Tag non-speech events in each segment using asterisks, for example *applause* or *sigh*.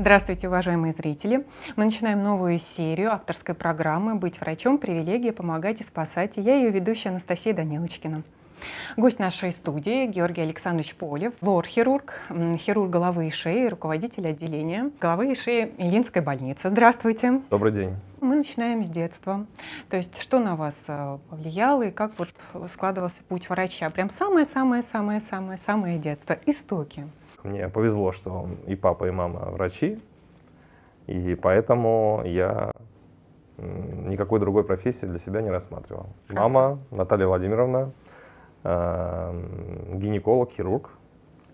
Здравствуйте, уважаемые зрители! Мы начинаем новую серию авторской программы «Быть врачом. Привилегия. Помогать и спасать». я ее ведущая Анастасия Данилочкина. Гость нашей студии Георгий Александрович Полев, лор-хирург, хирург головы и шеи, руководитель отделения головы и шеи Ильинской больницы. Здравствуйте. Добрый день. Мы начинаем с детства. То есть, что на вас э, повлияло и как вот складывался путь врача? Прям самое-самое-самое-самое-самое детство. Истоки. Мне повезло, что и папа, и мама врачи, и поэтому я никакой другой профессии для себя не рассматривал. Мама Наталья Владимировна, а, гинеколог, хирург.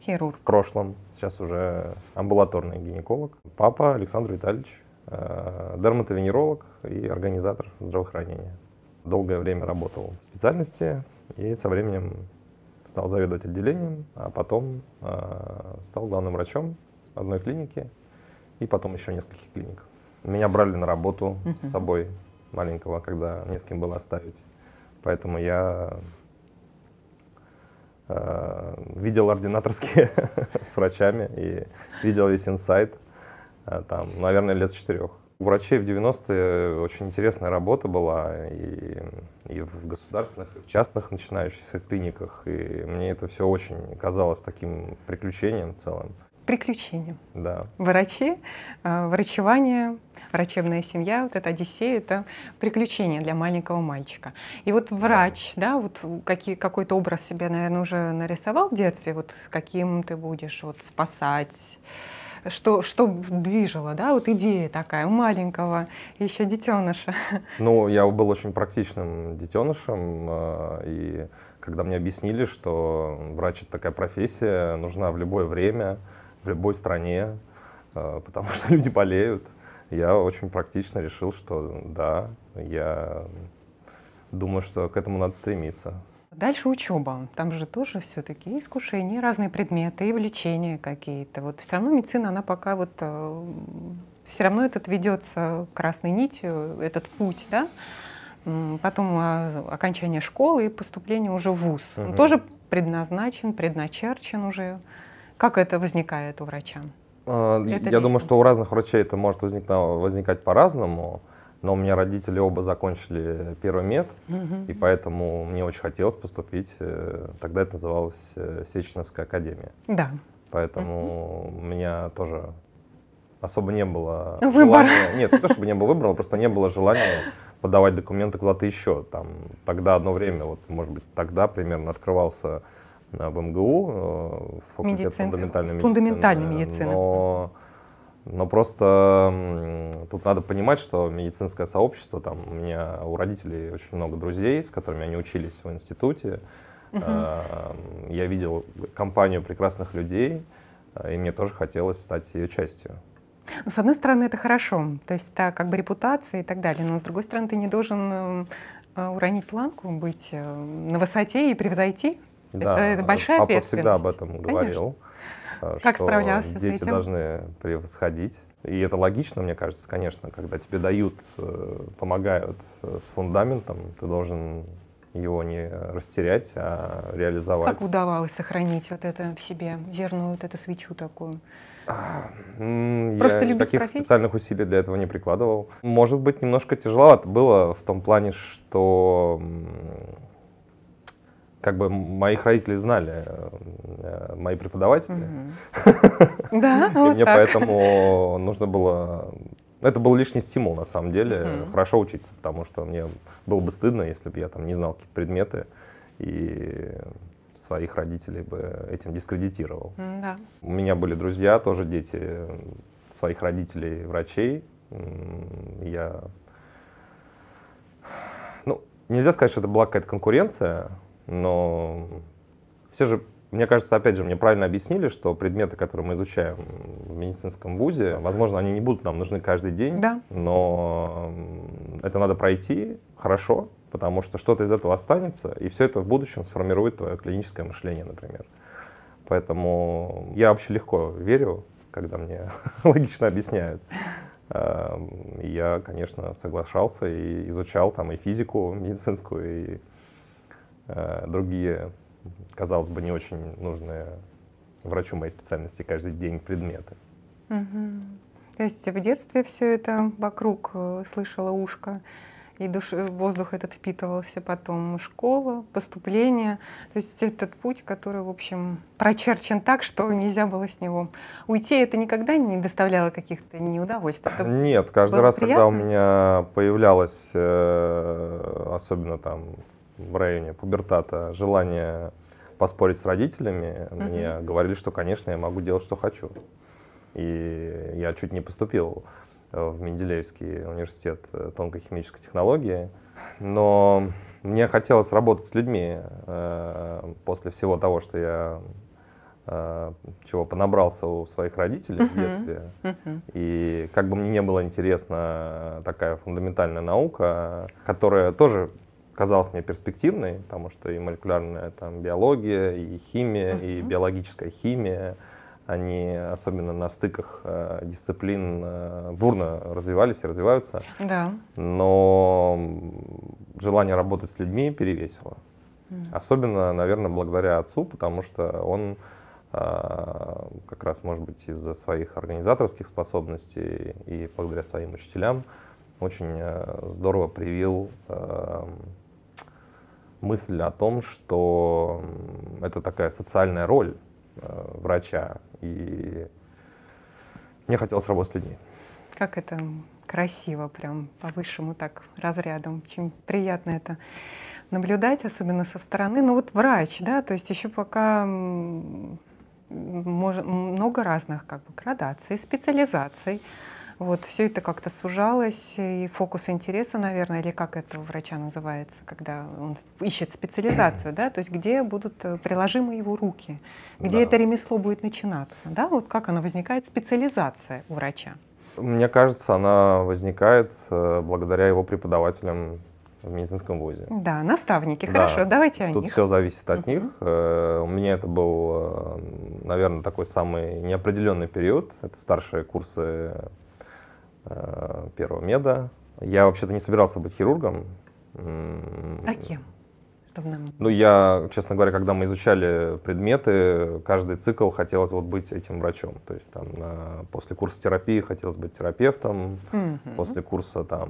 Хирург. В прошлом, сейчас уже амбулаторный гинеколог. Папа Александр Витальевич, а, дерматовенеролог и организатор здравоохранения. Долгое время работал в специальности и со временем стал заведовать отделением, а потом э, стал главным врачом одной клиники и потом еще нескольких клиник. Меня брали на работу с собой маленького, когда не с кем было оставить. Поэтому я э, видел ординаторские *laughs* с врачами и видел весь инсайт э, там, ну, наверное, лет четырех. У врачей в 90-е очень интересная работа была и, и в государственных, и в частных начинающихся клиниках. И мне это все очень казалось таким приключением целым. Приключением. Да. Врачи, э, врачевание, врачебная семья, вот эта Одиссея, это приключение для маленького мальчика. И вот врач, да, да вот какие, какой-то образ себе, наверное, уже нарисовал в детстве, вот каким ты будешь вот спасать, что, что движило, да, вот идея такая у маленького еще детеныша? *laughs* Ну, я был очень практичным детенышем, а, и когда мне объяснили, что врач это такая профессия, нужна в любое время, в любой стране, а, потому что *laughs* люди болеют, я очень практично решил, что да, я думаю, что к этому надо стремиться. Дальше учеба. Там же тоже все-таки искушения, разные предметы, и влечения какие-то. Вот все равно медицина, она пока вот э, все равно этот ведется красной нитью, этот путь, да. Потом а, окончание школы и поступление уже в ВУЗ. Угу. Он тоже предназначен, предначерчен уже. Как это возникает у врача? А, я лестница. думаю, что у разных врачей это может возникать по-разному. Но у меня родители оба закончили первый мед, угу. и поэтому мне очень хотелось поступить. Э, тогда это называлось э, Сеченовская академия. Да. Поэтому угу. у меня тоже особо не было Выбор. желания. Нет, не то чтобы не было выбора, просто не было желания подавать документы куда-то еще. Там, тогда одно время, вот, может быть, тогда примерно открывался э, в МГУ факультет фундаментальной медицины. Фундаментальной медицины. Но но просто тут надо понимать, что медицинское сообщество, там у меня у родителей очень много друзей, с которыми они учились в институте. Угу. Я видел компанию прекрасных людей, э, и мне тоже хотелось стать ее частью. Ну, с одной стороны, это хорошо, то есть это как бы репутация и так далее, но с другой стороны, ты не должен эм, э, уронить планку, быть э, на высоте и превзойти. Да, это, это большая папа ответственность. всегда об этом говорил. Конечно. Э, как что дети должны превосходить. И это логично, мне кажется, конечно, когда тебе дают, э, помогают э, с фундаментом, ты должен его не растерять, а реализовать. Как удавалось сохранить вот это в себе, зерно, вот эту свечу такую? Просто любить таких профессию? специальных усилий для этого не прикладывал. Может быть, немножко тяжеловато было в том плане, что как бы моих родителей знали, э, э, мои преподаватели. Да, *laughs* И мне поэтому нужно было... Это был лишний стимул, на самом деле, хорошо учиться, потому что мне было бы стыдно, если бы я там не знал какие-то предметы и своих родителей бы этим дискредитировал. У меня были друзья, тоже дети своих родителей, врачей. Я... Ну, нельзя сказать, что это была какая-то конкуренция, но все же, мне кажется, опять же, мне правильно объяснили, что предметы, которые мы изучаем в медицинском вузе, возможно, они не будут нам нужны каждый день, да. но это надо пройти хорошо, потому что что-то из этого останется, и все это в будущем сформирует твое клиническое мышление, например. Поэтому я вообще легко верю, когда мне *laughs* логично объясняют. Эм, я, конечно, соглашался и изучал там и физику медицинскую, и Э, другие, казалось бы, не очень нужные врачу моей специальности каждый день предметы. Угу. То есть в детстве все это вокруг э, слышала ушко, и душ, э, воздух этот впитывался, потом школа, поступление. То есть этот путь, который, в общем, прочерчен так, что нельзя было с него уйти. Это никогда не доставляло каких-то неудовольствий? Это *clears throat* Нет, каждый раз, приятно? когда у меня появлялось, особенно там в районе пубертата желание поспорить с родителями, угу. мне говорили, что, конечно, я могу делать, что хочу. И я чуть не поступил э, в Менделеевский университет э, тонкой химической технологии, но мне хотелось работать с людьми э, после всего того, что я э, чего понабрался у своих родителей uh-huh. в детстве. Uh-huh. И как бы мне не было интересна такая фундаментальная наука, которая тоже казалась мне перспективной, потому что и молекулярная там, биология, и химия, uh-huh. и биологическая химия, они а особенно на стыках э, дисциплин э, бурно развивались и развиваются. Да. Но желание работать с людьми перевесило. Mm. Особенно, наверное, благодаря отцу, потому что он э, как раз, может быть, из-за своих организаторских способностей и благодаря своим учителям очень э, здорово привил эм, мысль о том, что это такая социальная роль э, врача, и мне хотелось работать с людьми. Как это красиво, прям по высшему так разрядам. чем приятно это наблюдать, особенно со стороны. Ну вот врач, да, то есть еще пока много разных как бы градаций, специализаций. Вот, все это как-то сужалось, и фокус интереса, наверное, или как это у врача называется, когда он ищет специализацию, да, то есть где будут э, приложимы его руки, где да. это ремесло будет начинаться, да, вот как она возникает, специализация у врача. Мне кажется, она возникает э, благодаря его преподавателям в медицинском вузе. Да, наставники, да. хорошо, давайте о Тут них. Тут все зависит от uh них. Э, у меня это был, наверное, такой самый неопределенный период. Это старшие курсы Э, первого меда. Я вообще-то не собирался быть хирургом. А кем? Ну, я, честно говоря, когда мы изучали предметы, каждый цикл хотелось вот быть этим врачом. То есть там на, э, после курса терапии хотелось быть терапевтом, mm-hmm. после курса там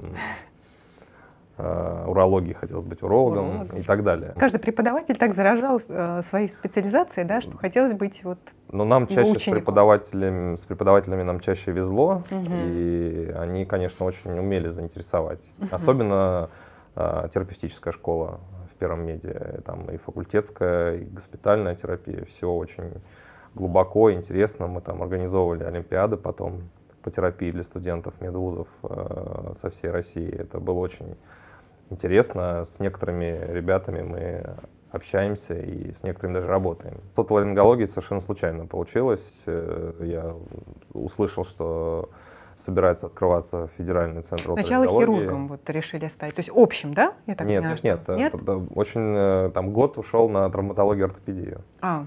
Э, урологии, хотелось быть урологом Урологов. и так далее. Каждый преподаватель так заражал э, своей специализацией, да, что хотелось быть вот Но нам чаще с преподавателями, с преподавателями нам чаще везло, угу. и они, конечно, очень умели заинтересовать. Угу. Особенно э, терапевтическая школа в первом меди, там и факультетская, и госпитальная терапия, все очень глубоко, интересно. Мы там организовывали олимпиады потом по терапии для студентов медвузов э, со всей России. Это было очень интересно. С некоторыми ребятами мы общаемся и с некоторыми даже работаем. С отоларингологией совершенно случайно получилось. Э, я услышал, что собирается открываться федеральный центр Сначала хирургом вот решили стать, то есть общим, да? Я так нет, понимаю, нет, э, нет, нет. Очень э, там год ушел на травматологию, ортопедию. А.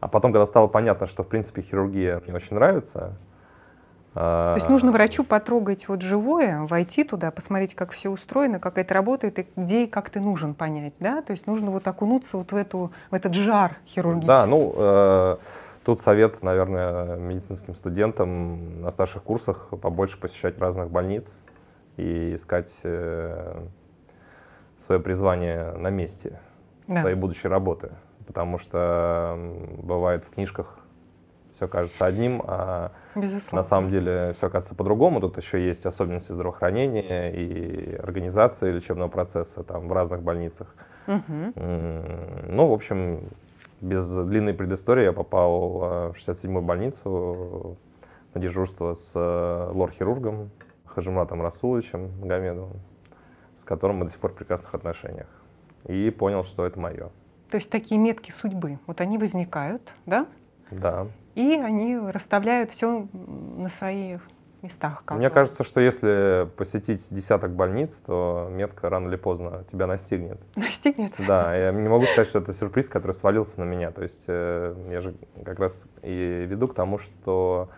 А потом, когда стало понятно, что в принципе хирургия мне очень нравится, то есть а. нужно врачу потрогать вот живое, войти туда, посмотреть, как все устроено, как это работает, и где и как ты нужен понять, да? То есть нужно вот окунуться вот в, эту, в этот жар хирургии. Да, ну, э, тут совет, наверное, медицинским студентам на старших курсах побольше посещать разных больниц и искать э, свое призвание на месте да. своей будущей работы. Потому что бывает в книжках все кажется одним, а Безусловно. на самом деле все кажется по-другому. Тут еще есть особенности здравоохранения и организации лечебного процесса там в разных больницах. Угу. Ну, в общем, без длинной предыстории я попал а, в 67-ю больницу на дежурство с э, лор-хирургом Хажимратом Расуловичем Магомедовым, с которым мы до сих пор в прекрасных отношениях. И понял, что это мое. То есть такие метки судьбы, вот они возникают, да? Да. И они расставляют все на своих местах. Как Мне бы. кажется, что если посетить десяток больниц, то метка рано или поздно тебя настигнет. *laughs* Настигнет? Да, я не могу сказать, что это сюрприз, который свалился на меня. То есть э, я же как раз и веду к тому, что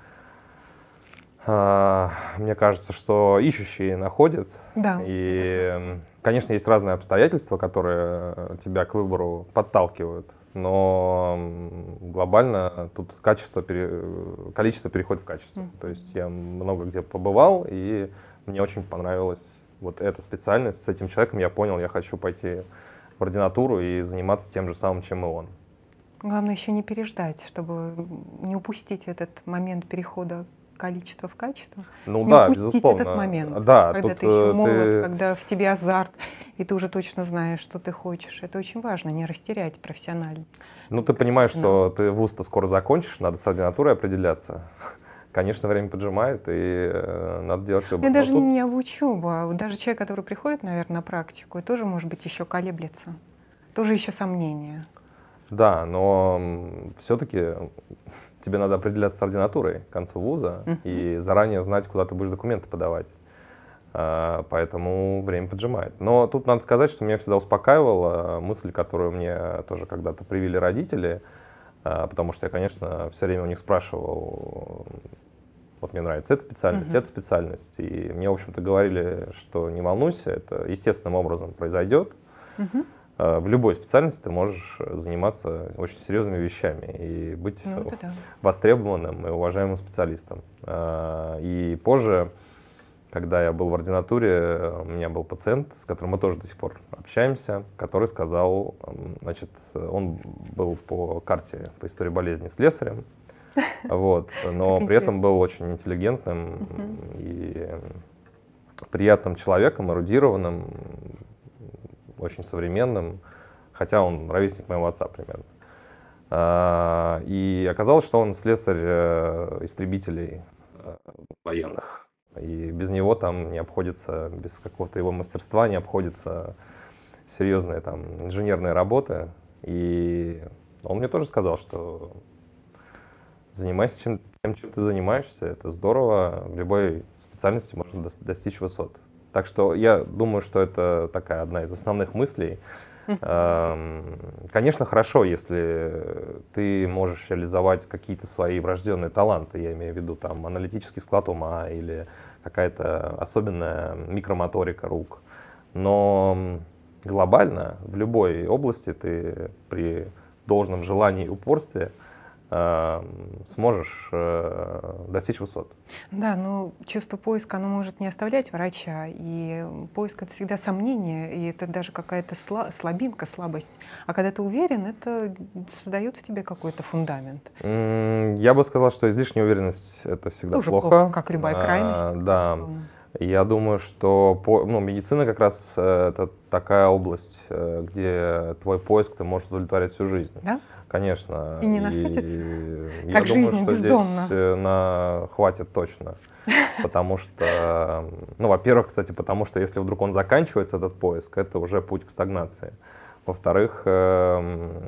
а, мне кажется, что ищущие находят. Да. И, конечно, есть разные обстоятельства, которые тебя к выбору подталкивают но глобально тут качество, количество переходит в качество. То есть я много где побывал, и мне очень понравилась вот эта специальность. С этим человеком я понял, я хочу пойти в ординатуру и заниматься тем же самым, чем и он. Главное еще не переждать, чтобы не упустить этот момент перехода количество в качество. Ну не да, упустить безусловно. этот момент, да, когда ты э, еще молод, ты... когда в тебе азарт, и ты уже точно знаешь, что ты хочешь. Это очень важно, не растерять профессионально. Ну ты понимаешь, да. что ты вуз-то скоро закончишь, надо с ординатурой определяться конечно, время поджимает, и э, надо делать выбор. Я даже тут... не об учебу, а даже человек, который приходит, наверное, на практику, и тоже, может быть, еще колеблется, тоже еще сомнения. Да, но все-таки тебе надо определяться с ординатурой к концу вуза uh-huh. и заранее знать, куда ты будешь документы подавать. А, поэтому время поджимает. Но тут надо сказать, что меня всегда успокаивала а, мысль, которую мне тоже когда-то привили родители, а, потому что я, конечно, все время у них спрашивал, вот мне нравится эта специальность, uh-huh. эта специальность. И мне, в общем-то, говорили, что не волнуйся, это естественным образом произойдет. Uh-huh. А, в любой специальности ты можешь э, заниматься очень серьезными вещами и быть ну, э, да. востребованным и уважаемым специалистом. А, и позже, когда я был в ординатуре, э, у меня был пациент, с которым мы тоже до сих пор общаемся, который сказал, значит, он был по карте, по истории болезни с лесарем, *laughs* вот, но при этом был очень интеллигентным и приятным человеком, эрудированным, очень современным, хотя он ровесник моего отца примерно. А, и оказалось, что он слесарь э, истребителей э, военных. И без него там не обходится, без какого-то его мастерства не обходится серьезные там инженерные работы. И он мне тоже сказал, что занимайся чем, тем, чем ты занимаешься, это здорово, в любой специальности можно достичь высот. Так что я думаю, что это такая одна из основных мыслей. Эм, конечно, хорошо, если ты можешь реализовать какие-то свои врожденные таланты, я имею в виду там аналитический склад ума или какая-то особенная микромоторика рук. Но глобально в любой области ты при должном желании и упорстве – Э, сможешь э, достичь высот. Да, но ну, чувство поиска, оно может не оставлять врача, и поиск — это всегда сомнение, и это даже какая-то слабинка, слабость. А когда ты уверен, это создает в тебе какой-то фундамент. Я бы сказал, что излишняя уверенность — это всегда Тоже плохо. плохо. Как любая э, крайность. А, да. Я думаю, что по, ну, медицина как раз это такая область, где твой поиск ты можешь удовлетворять всю жизнь. Да? Конечно. И не насытится? И как я жизнь думаю, что бездомно. здесь э, на... хватит точно. Потому что, ну, во-первых, кстати, потому что если вдруг он заканчивается, этот поиск, это уже путь к стагнации. Во-вторых, эм,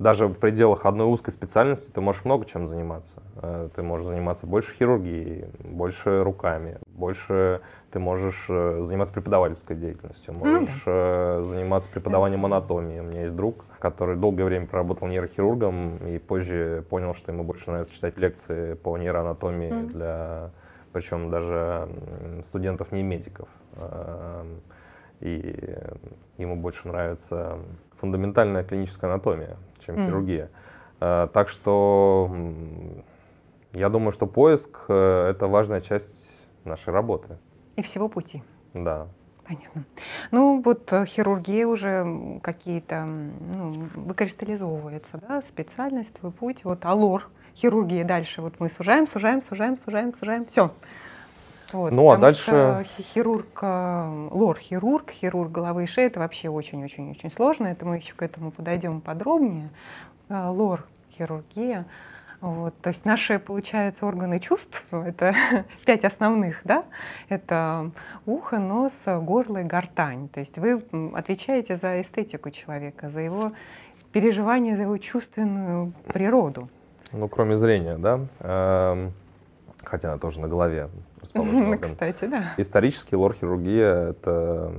даже в пределах одной узкой специальности ты можешь много чем заниматься. Э, ты можешь заниматься больше хирургией, больше руками, больше ты можешь э, заниматься преподавательской деятельностью, можешь ну, да. заниматься преподаванием анатомии. У меня есть друг, который долгое время проработал нейрохирургом и позже понял, что ему больше нравится читать лекции по нейроанатомии mm-hmm. для, причем даже студентов не медиков. Эм, и ему больше нравится фундаментальная клиническая анатомия, чем mm-hmm. хирургия. Э, так что я думаю, что поиск э, — это важная часть нашей работы. И всего пути. Да. Понятно. Ну вот э, хирургия уже какие-то ну, выкристаллизовывается, да, специальность, вы будете Вот алор, хирургия дальше. Вот мы сужаем, сужаем, сужаем, сужаем, сужаем. Все. Вот, ну а дальше... хирург, э, лор-хирург, хирург головы и шеи, это вообще очень-очень-очень сложно. Это мы еще к этому подойдем подробнее. Э, Лор-хирургия. Вот, то есть наши, получается, органы чувств, *laughs* это *laughs* пять основных, да, это ухо, нос, горло и гортань. То есть вы отвечаете за эстетику человека, за его переживание, за его чувственную природу. Ну, кроме зрения, да, эм, хотя она тоже на голове расположена. *laughs* Кстати, да. Исторически лор-хирургия — это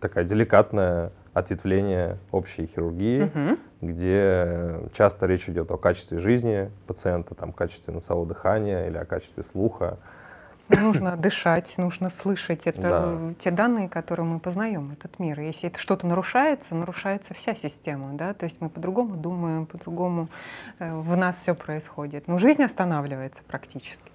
такая деликатная ответвление общей хирургии, угу. где часто речь идет о качестве жизни пациента, там, качестве носового дыхания или о качестве слуха. Нужно дышать, нужно слышать. Это да. те данные, которые мы познаем, этот мир. Если это что-то нарушается, нарушается вся система. Да? То есть мы по-другому думаем, по-другому э, в нас все происходит. Но жизнь останавливается практически.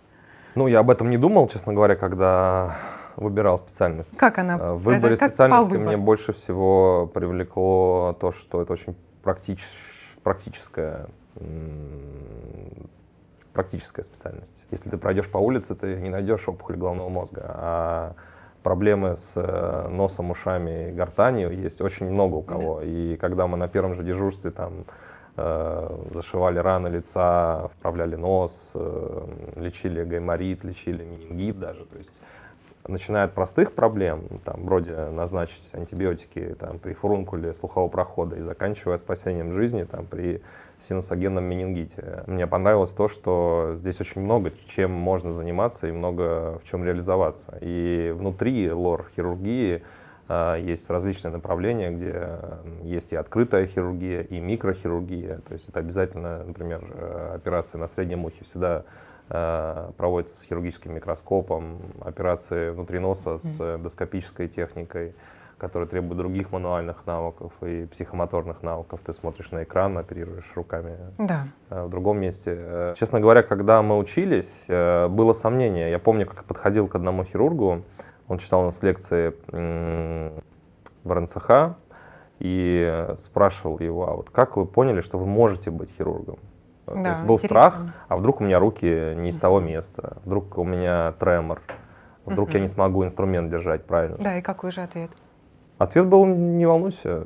Ну, я об этом не думал, честно говоря, когда выбирал специальность. Как она? Э, в э, выборе это специальности выбор. мне больше всего привлекло то, что это очень практич... практическая практическая специальность. Если ты пройдешь по улице, ты не найдешь опухоль головного мозга, а проблемы с э, носом, ушами и гортанью есть очень много у кого. Да. И когда мы на первом же дежурстве там э, зашивали раны лица, вправляли нос, э, лечили гайморит, лечили менингит даже, то есть начиная от простых проблем, там, вроде назначить антибиотики там, при фурункуле слухового прохода и заканчивая спасением жизни там, при синусогенном менингите. Мне понравилось то, что здесь очень много чем можно заниматься и много в чем реализоваться. И внутри лор-хирургии а, есть различные направления, где есть и открытая хирургия, и микрохирургия. То есть это обязательно, например, э, операция на среднем ухе всегда Э, проводятся с хирургическим микроскопом, операции внутри носа с эндоскопической техникой, которая требует других мануальных навыков и психомоторных навыков. Ты смотришь на экран, оперируешь руками да. Э, в другом месте. Э, честно говоря, когда мы учились, было сомнение. Я помню, как подходил к одному хирургу, он читал у нас лекции в РНЦХ и спрашивал его, а вот как вы поняли, что вы можете быть хирургом? Да, То есть был интересно. страх, а вдруг у меня руки не из того места, вдруг у меня тремор, вдруг я не смогу инструмент держать правильно. Да, и какой же ответ? Ответ был, не волнуйся.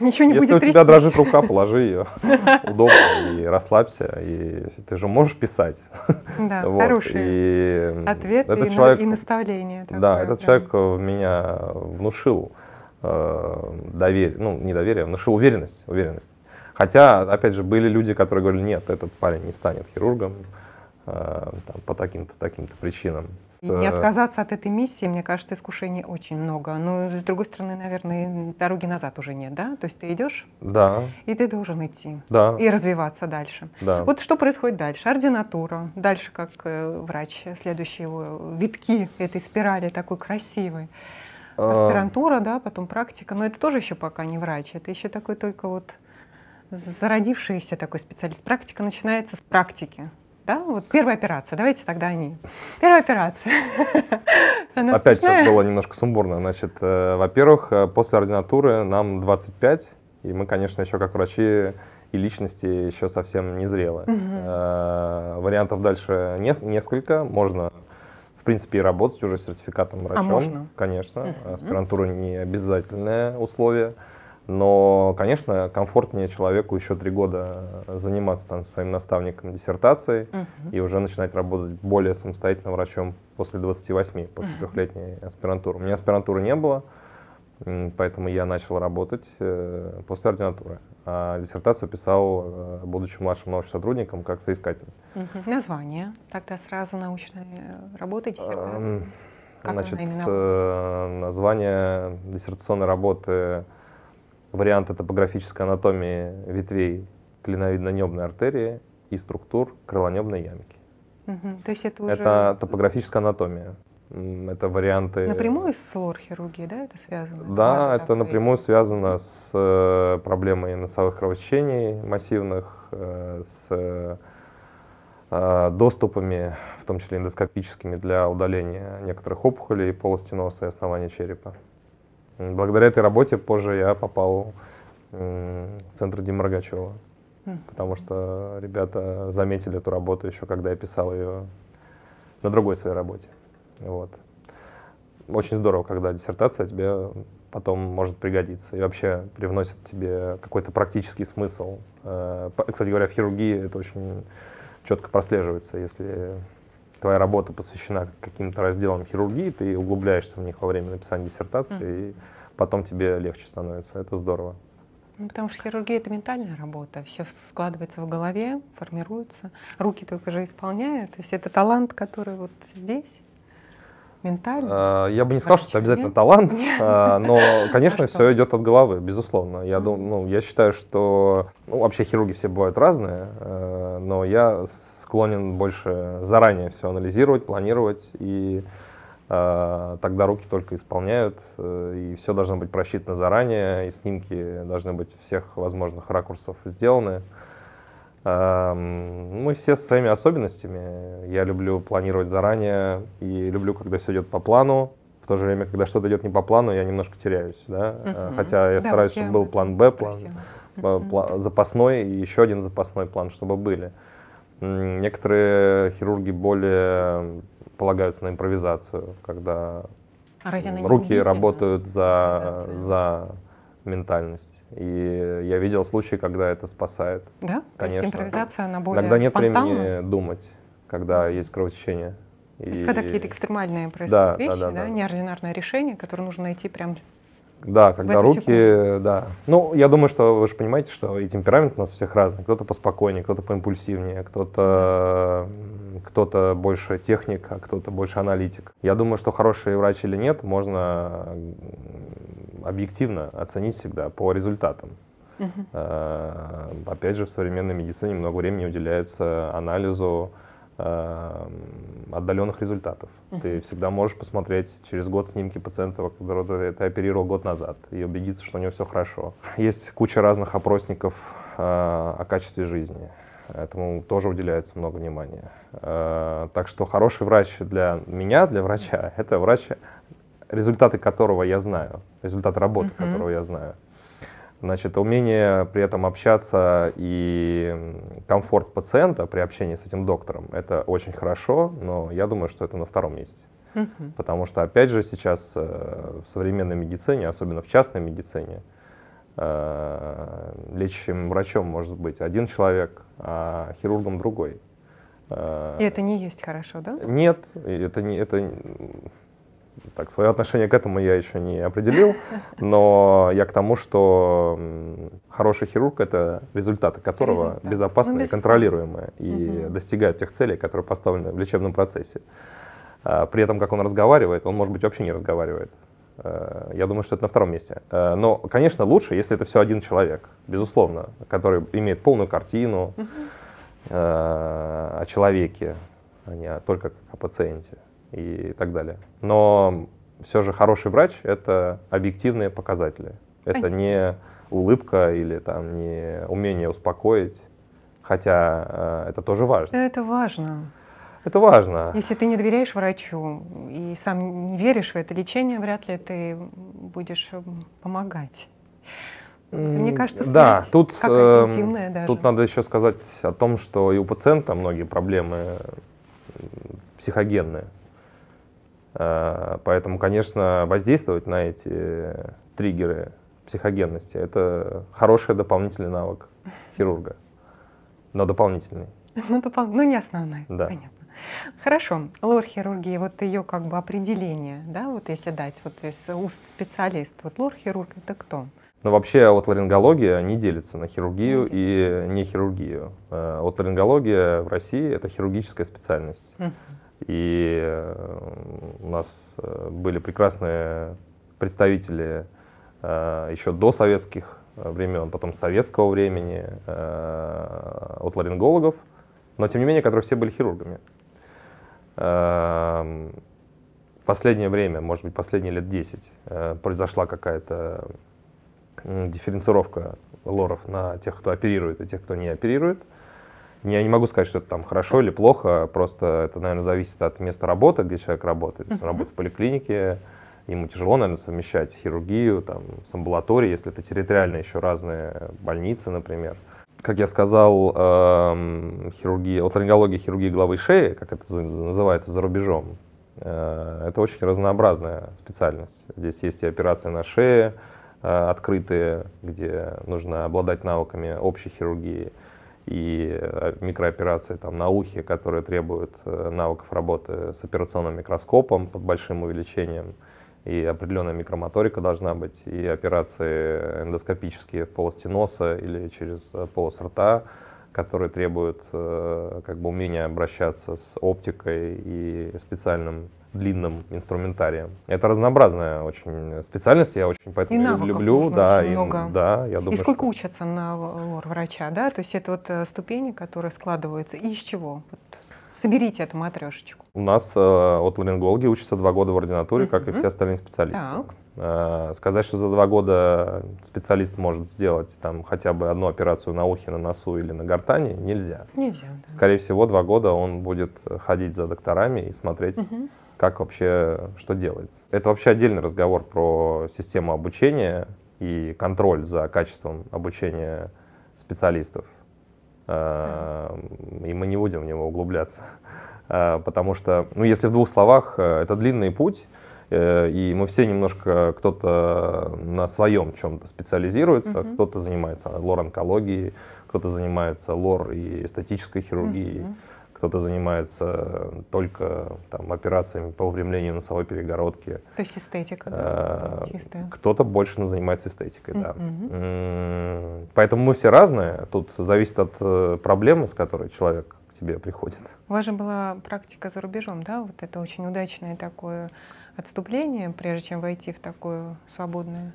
Ничего не Если будет у тебя дрожит рука, *laughs* положи ее *laughs* удобно и расслабься. И ты же можешь писать. Да, *laughs* вот. хороший и ответ этот и, человек, и наставление. Такое, да, этот да. человек э, меня внушил э, доверие, ну не доверие, а внушил уверенность, уверенность. Хотя, опять же, были люди, которые говорили, нет, этот парень не станет хирургом э, там, по таким-то таким причинам. И не э, отказаться от этой миссии, мне кажется, искушений очень много. Но, с другой стороны, наверное, дороги назад уже нет, да? То есть ты идешь, да. и ты должен идти, да. и развиваться дальше. Да. Вот что происходит дальше? Ординатура, дальше как э, врач, следующие его витки этой спирали такой красивой. Аспирантура, да, потом практика, но это тоже еще пока не врач, это еще такой только вот Зародившийся такой специалист. Практика начинается с практики. Да, вот первая операция. Давайте тогда они. Первая операция. *laughs* Опять сейчас было немножко сумбурно. Значит, э, во-первых, э, после ординатуры нам 25, и мы, конечно, еще как врачи и личности еще совсем не зрелы. Э, вариантов дальше несколько. Можно, в принципе, и работать уже с сертификатом а врачом. А можно? Конечно. Угу. Аспирантура не обязательное условие. Но, конечно, комфортнее человеку еще три года э, заниматься там своим наставником диссертацией uh-huh. и уже начинать работать более самостоятельно врачом после 28, после uh-huh. трехлетней аспирантуры. У меня аспирантуры не было, поэтому я начал работать э, после ординатуры. А диссертацию писал, э, будучи младшим научным сотрудником, как соискатель. Uh-huh. Название? Тогда сразу научной работы диссертации? Эм, как Значит, название диссертационной работы варианты топографической анатомии ветвей клиновидно-небной артерии и структур крылонебной ямки. Угу. То есть это уже... Это топографическая анатомия. Это варианты... Напрямую с лор-хирургией, да, это связано? Да, это напрямую связано с э, проблемой носовых кровотечений массивных, э, с э, доступами, в том числе эндоскопическими, для удаления некоторых опухолей полости носа и основания черепа. Благодаря этой работе позже я попал в центр Дима Рогачева, хм. потому что ребята заметили эту работу еще, когда я писал ее на другой своей работе. Вот. Очень здорово, когда диссертация тебе потом может пригодиться и вообще привносит тебе какой-то практический смысл. Э, кстати говоря, в хирургии это очень четко прослеживается, если твоя работа посвящена каким-то разделам хирургии, ты углубляешься в них во время написания диссертации, mm. и потом тебе легче становится. Это здорово. Ну, потому что хирургия это ментальная работа, все складывается в голове, формируется, руки только же исполняют. То есть это талант, который вот здесь. Ментально? А, я бы не сказал, а что это обязательно нет? талант, нет. *laughs* А, но, а конечно, все идет от головы, безусловно. Я, думаю, ну, я считаю, что ну, вообще хирурги все бывают разные, э, но я склонен больше заранее все анализировать, планировать, и э, тогда руки только исполняют, э, и все должно быть просчитано заранее, и снимки должны быть всех возможных ракурсов сделаны. Э, эм, мы ну, все со своими особенностями. Я люблю планировать заранее, и люблю, когда все идет по плану, в то же время, когда что-то идет не по плану, я немножко теряюсь, да. Угу. Хотя я да, стараюсь, чтобы был план Б, план, uh запасной и еще один запасной план, чтобы были. Некоторые хирурги более полагаются на импровизацию, когда а руки работают за, за ментальность. И я видел случаи, когда это спасает. Да? Конечно. То есть импровизация, она более Иногда нет спонтанна? времени думать, когда есть кровотечение. То и... есть когда какие-то экстремальные происходят да, вещи, да, да, да, да. неординарное решение, которое нужно найти прямо. Да, когда руки, секунду. да. Ну, я думаю, что вы же понимаете, что и темперамент у нас всех разный. Кто-то поспокойнее, кто-то поимпульсивнее, кто-то кто-то больше техник, а кто-то больше аналитик. Я думаю, что хороший врач или нет, можно объективно оценить всегда по результатам. Угу. Опять же, в современной медицине много времени уделяется анализу Э, отдаленных результатов. Uh-huh. Ты всегда можешь посмотреть через год снимки пациента, которого ты оперировал год назад, и убедиться, что у него все хорошо. Есть куча разных опросников э, о качестве жизни. Этому тоже уделяется много внимания. Э, так что хороший врач для меня, для врача, *laughs* это врач, результаты которого я знаю, результат работы uh-huh. которого я знаю. Значит, умение при этом общаться и комфорт пациента при общении с этим доктором, это очень хорошо, но я думаю, что это на втором месте. Угу. Потому что, опять же, сейчас э, в современной медицине, особенно в частной медицине, э, лечащим врачом может быть один человек, а хирургом другой. Э, и это не есть хорошо, да? Нет, это не это так, свое отношение к этому я еще не определил, *laughs* но я к тому, что хороший хирург — это результаты которого Результат. безопасные, ну, контролируемые и угу. достигают тех целей, которые поставлены в лечебном процессе. А, при этом, как он разговаривает, он, может быть, вообще не разговаривает. А, я думаю, что это на втором месте. А, но, конечно, лучше, если это все один человек, безусловно, который имеет полную картину угу. о человеке, а не только о пациенте и так далее. Но все же хороший врач — это объективные показатели. Это не улыбка или там не умение успокоить, хотя э, это тоже важно. Это важно. Это важно. Если ты не доверяешь врачу и сам не веришь в это лечение, вряд ли ты будешь эм, помогать. Мне кажется, да, тут, э, даже. тут надо еще сказать о том, что и у пациента многие проблемы психогенные. Э, поэтому, конечно, воздействовать на эти триггеры психогенности – это хороший дополнительный навык хирурга, но дополнительный. Ну, допол... ну не основной, да. понятно. Хорошо, лор-хирургия, вот ее как бы определение, да, вот если дать, вот из уст специалист, вот лор-хирург – это кто? Ну вообще вот ларингология не делится на хирургию и не хирургию. Вот э, ларингология в России – это хирургическая специальность. uh и э, у нас э, были прекрасные представители э, еще до советских времен, потом советского времени, от ларингологов, но тем не менее, которые все были хирургами. Эм, последнее время, может быть, последние лет 10, произошла какая-то дифференцировка лоров на тех, кто оперирует и тех, кто не оперирует – я не могу сказать, что это там хорошо или плохо, просто это, наверное, зависит от места работы, где человек работает. Он работает в поликлинике, ему тяжело, наверное, совмещать хирургию там, с амбулаторией, если это территориально еще разные больницы, например. Как я сказал, эм, хирургия, оторингология хирургии головы и шеи, как это называется за рубежом, э, это очень разнообразная специальность. Здесь есть и операции на шее, э, открытые, где нужно обладать навыками общей хирургии, и э, микрооперации там, на ухе, которые требуют э, навыков работы с операционным микроскопом под большим увеличением, и определенная микромоторика должна быть, и операции эндоскопические в полости носа или через э, полость рта, которые требуют как бы, умения обращаться с оптикой и специальным длинным инструментарием. Это разнообразная очень специальность, я очень поэтому и навыков люблю. Нужно да, очень и, много. да, я думаю, и сколько что... учатся на лор врача, да? То есть это вот э, ступени, которые складываются. И из чего? Вот соберите эту матрешечку. У нас э, от ларингологи учатся два года в ординатуре, mm-hmm. как и все остальные специалисты. Так. Э, сказать, что за два года специалист может сделать там хотя бы одну операцию на ухе, на носу или на гортане, нельзя. Нельзя. Да. Скорее всего, два года он будет ходить за докторами и смотреть. mm как вообще, что делается. Это вообще отдельный разговор про систему обучения и контроль за качеством обучения специалистов. Э, и мы не будем в него углубляться. Э, потому что, ну, если в двух словах, э, это длинный путь, и мы все немножко, кто-то на своем чем-то специализируется, mm-hmm. кто-то занимается лор-онкологией, кто-то занимается лор и эстетической хирургией. Mm-hmm кто-то занимается э, только там, операциями по выпрямлению носовой перегородки. То есть эстетика, да, э, чистая. Кто-то больше занимается эстетикой, да. Mm-hmm. Поэтому мы все разные. Тут зависит от э, проблемы, с которой человек к тебе приходит. У вас же была практика за рубежом, да? Вот это очень удачное такое отступление, прежде чем войти в такую свободную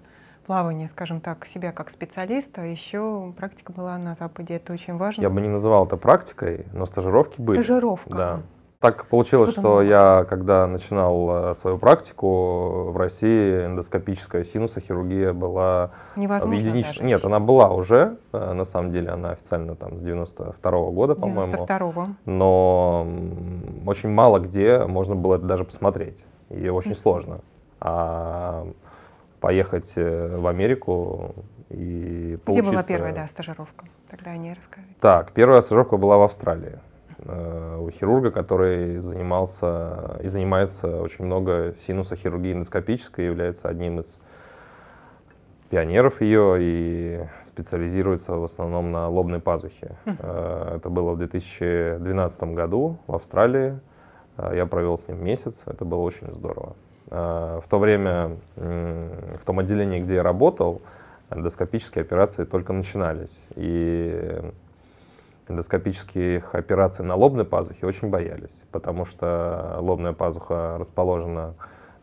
плавания, скажем так, себя как специалиста, а еще практика была на Западе, это очень важно. Я бы не называл это практикой, но стажировки были. Стажировка. Да. Так получилось, что, что я, когда начинал э, свою практику в России, эндоскопическая синусохирургия была Невозможно единич... даже. Нет, она была уже, э, на самом деле, она официально там с 92 -го года, по-моему. 92 -го. Но очень мало где можно было это даже посмотреть, и очень mm -hmm. сложно. А поехать э, в Америку и получить. Где была первая да, стажировка? Тогда о ней расскажите. Так, первая стажировка была в Австралии э, у хирурга, который занимался и занимается очень много синусохирургией эндоскопической, является одним из пионеров ее и специализируется в основном на лобной пазухе. Mm. Это было в 2012 году в Австралии. Я провел с ним месяц, это было очень здорово. Э, в то время, в том отделении, где я работал, эндоскопические операции только начинались. И эндоскопических операций на лобной пазухе очень боялись, потому что лобная пазуха расположена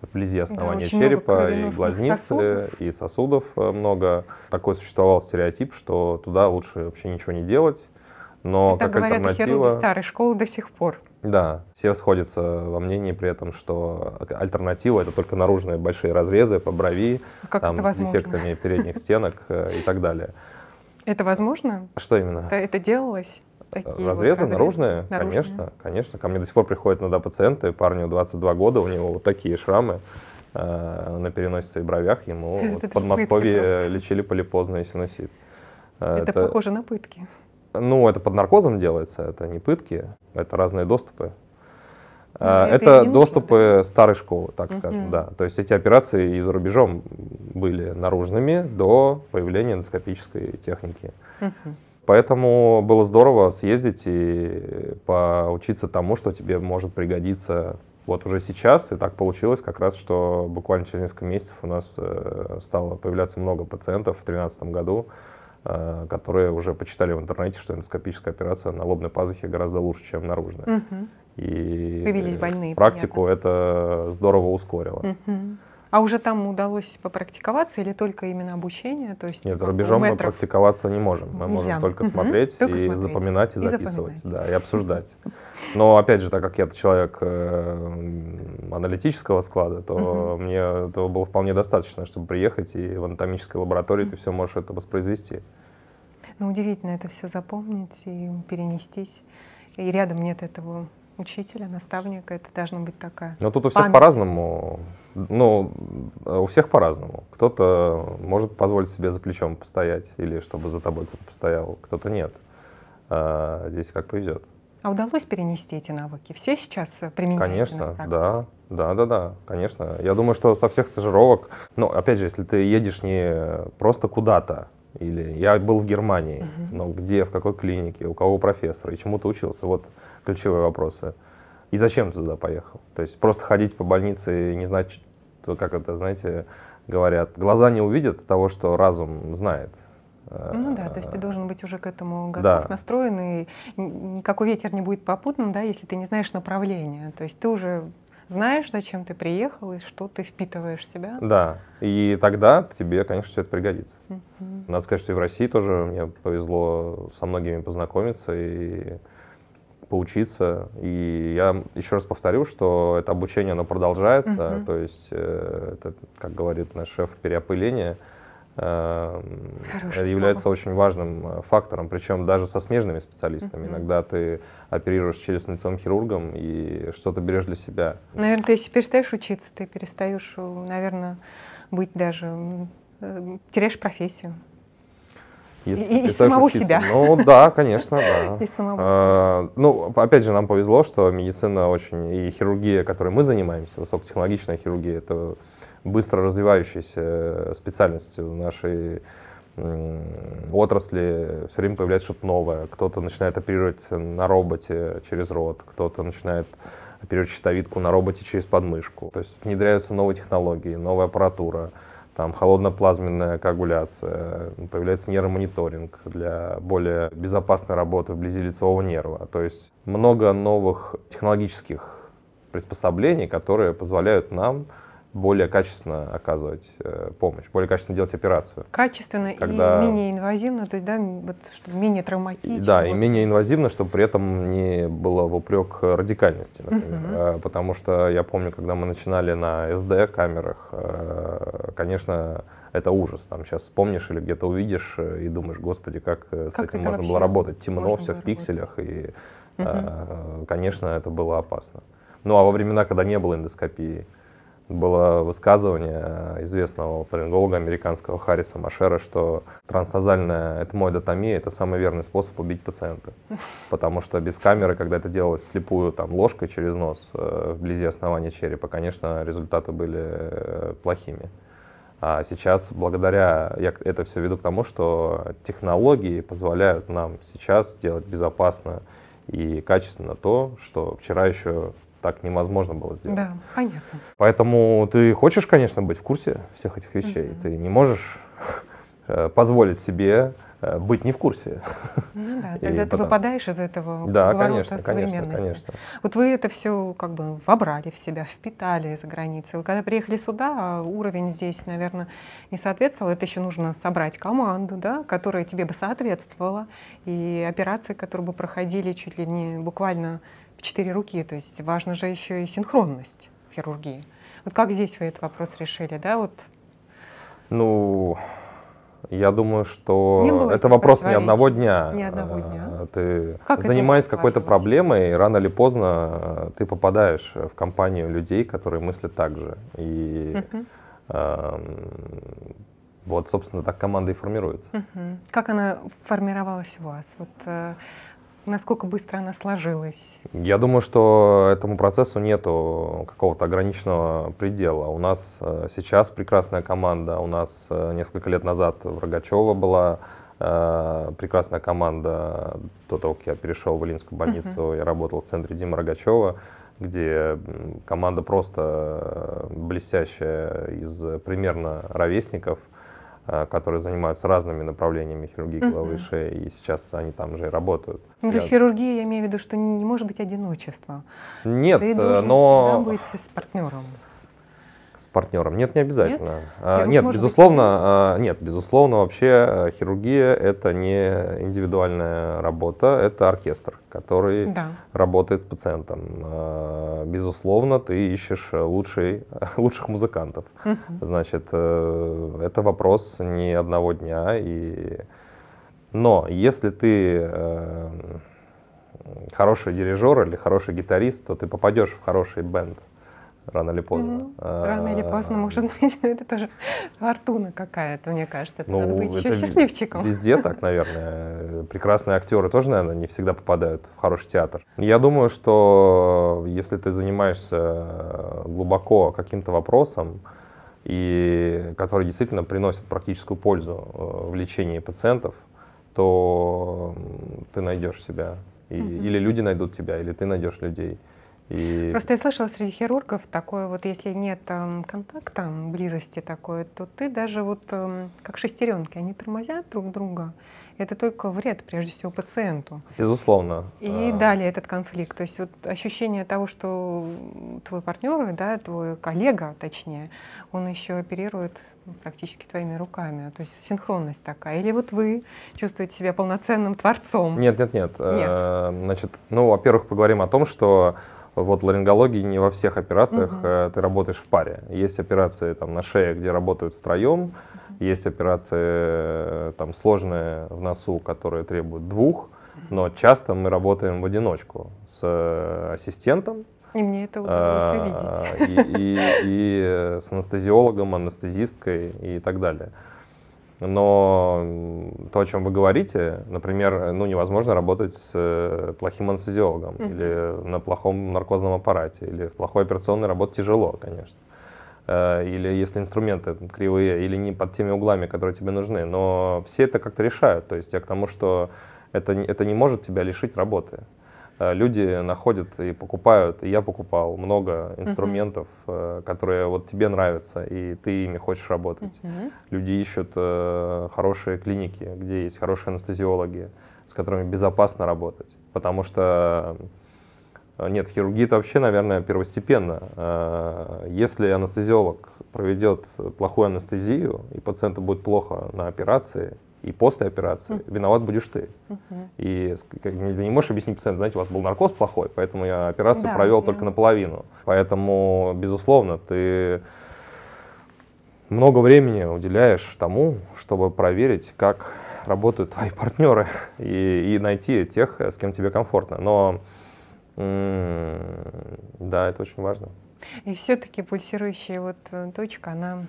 вблизи основания да, черепа и глазницы, сосудов. и сосудов э, много. Такой существовал стереотип, что туда лучше вообще ничего не делать. Но это как говорят альтернатива... хирурги старой школы до сих пор. Да, все сходятся во мнении при этом, что альтернатива это только наружные большие разрезы по брови, а как там, с дефектами передних стенок э, и так далее. Это возможно? Что именно? Это, это делалось? Такие разрезы, вот разрезы наружные, наружные, конечно, конечно. Ко мне до сих пор приходят иногда пациенты, парню 22 года, у него вот такие шрамы э, на переносице и бровях, ему *laughs* вот в Подмосковье лечили полипозный синусит. Э, это, это похоже на пытки. Ну, это под наркозом делается, это не пытки, это разные доступы. Но ну, а, это это доступы нужно, старой школы, так uh скажем, да. То есть эти операции и за рубежом были наружными до появления эндоскопической техники. uh Поэтому было здорово съездить и поучиться тому, что тебе может пригодиться вот уже сейчас. И так получилось как раз, что буквально через несколько месяцев у нас э, стало появляться много пациентов в 2013 году Э, которые уже почитали в интернете, что эндоскопическая операция на лобной пазухе гораздо лучше, чем наружная. Угу. И Появились больные. Практику понятно. это здорово ускорило. Угу. А уже там удалось попрактиковаться или только именно обучение? То есть Нет, за рубежом метров... мы практиковаться не можем. Мы Нельзя. можем только угу. смотреть только и смотреть. запоминать и, и записывать, запоминать. да, и обсуждать. Но опять же, так как я человек э, аналитического склада, то угу. мне этого было вполне достаточно, чтобы приехать и в анатомической лаборатории угу. ты все можешь это воспроизвести. Ну, удивительно это все запомнить и перенестись. И рядом нет этого учителя, наставника, это должно быть такая. Но тут у всех память. по-разному. Ну, у всех по-разному. Кто-то может позволить себе за плечом постоять, или чтобы за тобой кто-то постоял, кто-то нет. А, здесь как повезет. А удалось перенести эти навыки? Все сейчас применяют? Конечно, да, да, да, да, конечно. Я думаю, что со всех стажировок, ну, опять же, если ты едешь не просто куда-то, или я был в Германии, угу. но где, в какой клинике, у кого профессора, и чему ты учился, вот ключевые вопросы. И зачем ты туда поехал? То есть просто ходить по больнице и не знать, что, как это, знаете, говорят, глаза не увидят того, что разум знает. Ну да, то есть ты должен быть уже к этому готов, да. настроен, и никакой ветер не будет попутным, да, если ты не знаешь направления. То есть ты уже знаешь, зачем ты приехал и что ты впитываешь в себя. Да, и тогда тебе, конечно, все это пригодится. Uh-huh. Надо сказать, что и в России тоже мне повезло со многими познакомиться, и поучиться. И я еще раз повторю, что это обучение, оно продолжается, Uh -huh. то есть э, это, как говорит наш шеф, переопыление Хорошее э, является слово. очень важным э, фактором, причем даже со смежными специалистами. Uh -huh. Иногда ты оперируешь челюстным хирургом и что-то берешь для себя. Наверное, ты если перестаешь учиться, ты перестаешь, наверное, быть даже теряешь профессию. Если, и, и самого себя. Ну да, конечно, да. *laughs* И самого а, Ну, опять же, нам повезло, что медицина очень, и хирургия, которой мы занимаемся, высокотехнологичная хирургия, это быстро развивающаяся э, специальность в нашей отрасли все время появляется что-то новое. Кто-то начинает оперировать на роботе через рот, кто-то начинает оперировать щитовидку на роботе через подмышку. То есть внедряются новые технологии, новая аппаратура там холодноплазменная коагуляция, появляется нейромониторинг для более безопасной работы вблизи лицевого нерва. То есть много новых технологических приспособлений, которые позволяют нам более качественно оказывать э, помощь, более качественно делать операцию. Качественно когда... и менее инвазивно, то есть, да, вот, чтобы менее травматично. И, да, вот. и менее инвазивно, чтобы при этом не было в упрек радикальности, например. Uh-huh. Потому что я помню, когда мы начинали на SD камерах, э, конечно, это ужас. Там сейчас вспомнишь или где-то увидишь э, и думаешь, господи, как, э, как с этим можно было работать. Темно, все в пикселях, работать. и, угу. э, конечно, это было опасно. Ну, а во времена, когда не было эндоскопии, было высказывание э, известного фаринголога американского Харриса Машера, что трансназальная этмоидотомия – это самый верный способ убить пациента. Потому что без камеры, когда это делалось слепую там, ложкой через нос э, вблизи основания черепа, конечно, результаты были э, плохими. А сейчас, благодаря, я это все веду к тому, что технологии позволяют нам сейчас делать безопасно и качественно то, что вчера еще так невозможно было сделать. Да, понятно. Поэтому ты хочешь, конечно, быть в курсе всех этих вещей. Угу. Ты не можешь э, позволить себе э, быть не в курсе. Ну да, *laughs* тогда и ты потом... выпадаешь из этого да, конечно, современности. Конечно, конечно. Вот вы это все как бы вобрали в себя, впитали за границей. Вы когда приехали сюда, а уровень здесь, наверное, не соответствовал. Это еще нужно собрать команду, да, которая тебе бы соответствовала, и операции, которые бы проходили чуть ли не буквально в четыре руки. То есть важно же еще и синхронность в хирургии. Вот как здесь вы этот вопрос решили, да? Вот. Ну, я думаю, что это вопрос не одного дня. Не одного дня. А, ты как занимаясь какой-то проблемой, рано или поздно э, ты попадаешь в компанию людей, которые мыслят так же. И угу. э, вот, собственно, так команда и формируется. Угу. Как она формировалась у вас? Вот, э, насколько быстро она сложилась? Я думаю, что этому процессу нету какого-то ограниченного предела. У нас э, сейчас прекрасная команда, у нас э, несколько лет назад в Рогачева была э, прекрасная команда до того, как я перешел в Илинскую больницу, uh-huh. я работал в центре Дима Рогачева, где команда просто блестящая из примерно ровесников – Э, которые занимаются разными направлениями хирургии головы и шеи, и сейчас они там же и работают. Ну, то есть хирургия, я имею в виду, что не может быть одиночества. Нет, Ты э, но... быть с партнером с партнером. Нет, не обязательно. Нет, а, нет безусловно, быть... А, нет, безусловно, вообще э, хирургия это не индивидуальная работа, это оркестр, который да. работает с пациентом. А, безусловно, ты ищешь лучший, *laughs* лучших музыкантов. Угу. Значит, э, это вопрос не одного дня. И... Но если ты э, хороший дирижер или хороший гитарист, то ты попадешь в хороший бенд рано или поздно. Ну, а, рано или поздно, может *laughs* быть, это тоже фортуна какая-то, мне кажется. Это ну, надо быть это еще счастливчиком. Везде так, наверное. Прекрасные актеры тоже, наверное, не всегда попадают в хороший театр. Я думаю, что если ты занимаешься глубоко каким-то вопросом, и который действительно приносит практическую пользу э, в лечении пациентов, то ты найдешь себя. И, mm-hmm. Или люди найдут тебя, или ты найдешь людей. И... Просто я слышала среди хирургов такое вот, если нет э, контакта, близости такой, то ты даже вот э, как шестеренки, они тормозят друг друга. Это только вред, прежде всего, пациенту. Безусловно. И а... далее этот конфликт. То есть вот ощущение того, что твой партнер, да, твой коллега, точнее, он еще оперирует практически твоими руками. То есть синхронность такая. Или вот вы чувствуете себя полноценным творцом? Нет, нет, нет. нет. Э, значит, ну, во-первых, поговорим о том, что вот ларингологии не во всех операциях угу. ты работаешь в паре. Есть операции там, на шее, где работают втроем, угу. есть операции э, там, сложные в носу, которые требуют двух, но часто мы работаем в одиночку с э, ассистентом. И мне это удалось а, увидеть. И, и, и с анестезиологом, анестезисткой и так далее. Но то, о чем вы говорите, например, ну, невозможно работать с э, плохим анестезиологом Mm-hmm. или на плохом наркозном аппарате, или в плохой операционной работе тяжело, конечно. Э, или если инструменты кривые, или не под теми углами, которые тебе нужны. Но все это как-то решают. То есть я к тому, что это, это не может тебя лишить работы. Э, люди находят и покупают, и я покупал много инструментов, uh которые вот тебе нравятся, и ты ими хочешь работать. uh Люди ищут э, хорошие клиники, где есть хорошие анестезиологи, с которыми безопасно работать, потому что нет, в хирургии это вообще, наверное, первостепенно. Если анестезиолог проведет плохую анестезию, и пациенту будет плохо на операции, и после операции виноват будешь ты. Угу. И как, не, можешь объяснить пациенту, знаете, у вас был наркоз плохой, поэтому я операцию да, провел да. только наполовину. Поэтому, безусловно, ты много времени уделяешь тому, чтобы проверить, как работают твои партнеры и, и найти тех, э, с кем тебе комфортно. Но да, это очень важно. И все-таки пульсирующая вот э, точка, она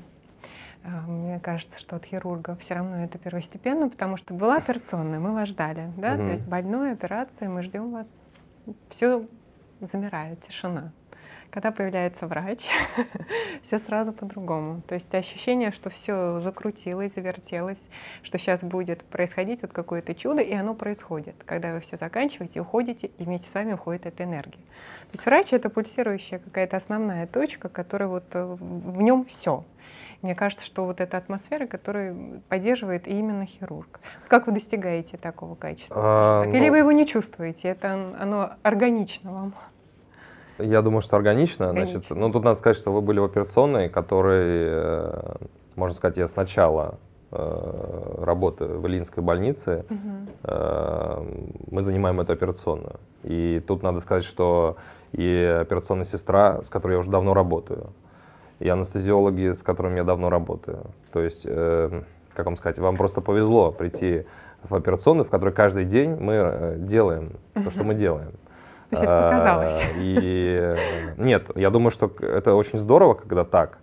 а, мне кажется, что от хирурга все равно это первостепенно, потому что была операционная, мы вас ждали, да, угу. то есть больной, операция, мы ждем вас, все замирает, тишина. Когда появляется врач, *laughs* все сразу по-другому. То есть ощущение, что все закрутилось, завертелось, что сейчас будет происходить вот какое-то чудо, и оно происходит. Когда вы все заканчиваете, уходите, и вместе с вами уходит эта энергия. То есть врач — это пульсирующая какая-то основная точка, которая вот э, в нем все. Мне кажется, что вот эта атмосфера, которую поддерживает именно хирург. Как вы достигаете такого качества? А, так? Или ну, вы его не чувствуете? Это оно органично вам? Я думаю, что органично. органично. Значит, ну, тут надо сказать, что вы были в операционной, которые, э, можно сказать, я сначала э, работы в Ильинской больнице, угу. мы занимаем эту операционную. И тут надо сказать, что и операционная сестра, с которой я уже давно работаю, и анестезиологи, с которыми я давно работаю. То есть, э, как вам сказать, вам просто повезло прийти в операционную, в которой каждый день мы э, делаем то, что мы делаем. То есть это показалось. А, и э, нет, я думаю, что это очень здорово, когда так.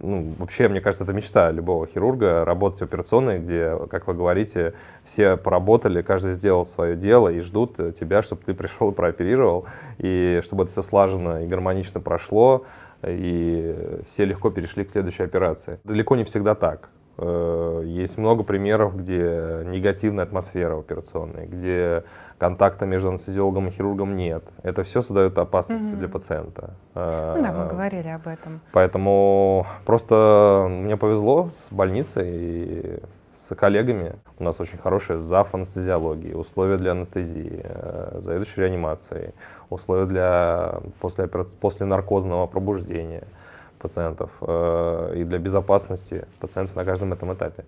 Ну, вообще, мне кажется, это мечта любого хирурга работать в операционной, где, как вы говорите, все поработали, каждый сделал свое дело и ждут тебя, чтобы ты пришел и прооперировал, и чтобы это все слаженно и гармонично прошло и все легко перешли к следующей операции. Далеко не всегда так. Э, есть много примеров, где негативная атмосфера в операционной, где контакта между анестезиологом и хирургом нет. Это все создает опасности угу. для пациента. Ну да, мы э, говорили об этом. Поэтому просто мне повезло с больницей, и коллегами. У нас очень хорошие зав анестезиологии, условия для анестезии, э, заведующий реанимации условия для после, после наркозного пробуждения пациентов э, и для безопасности пациентов на каждом этом этапе.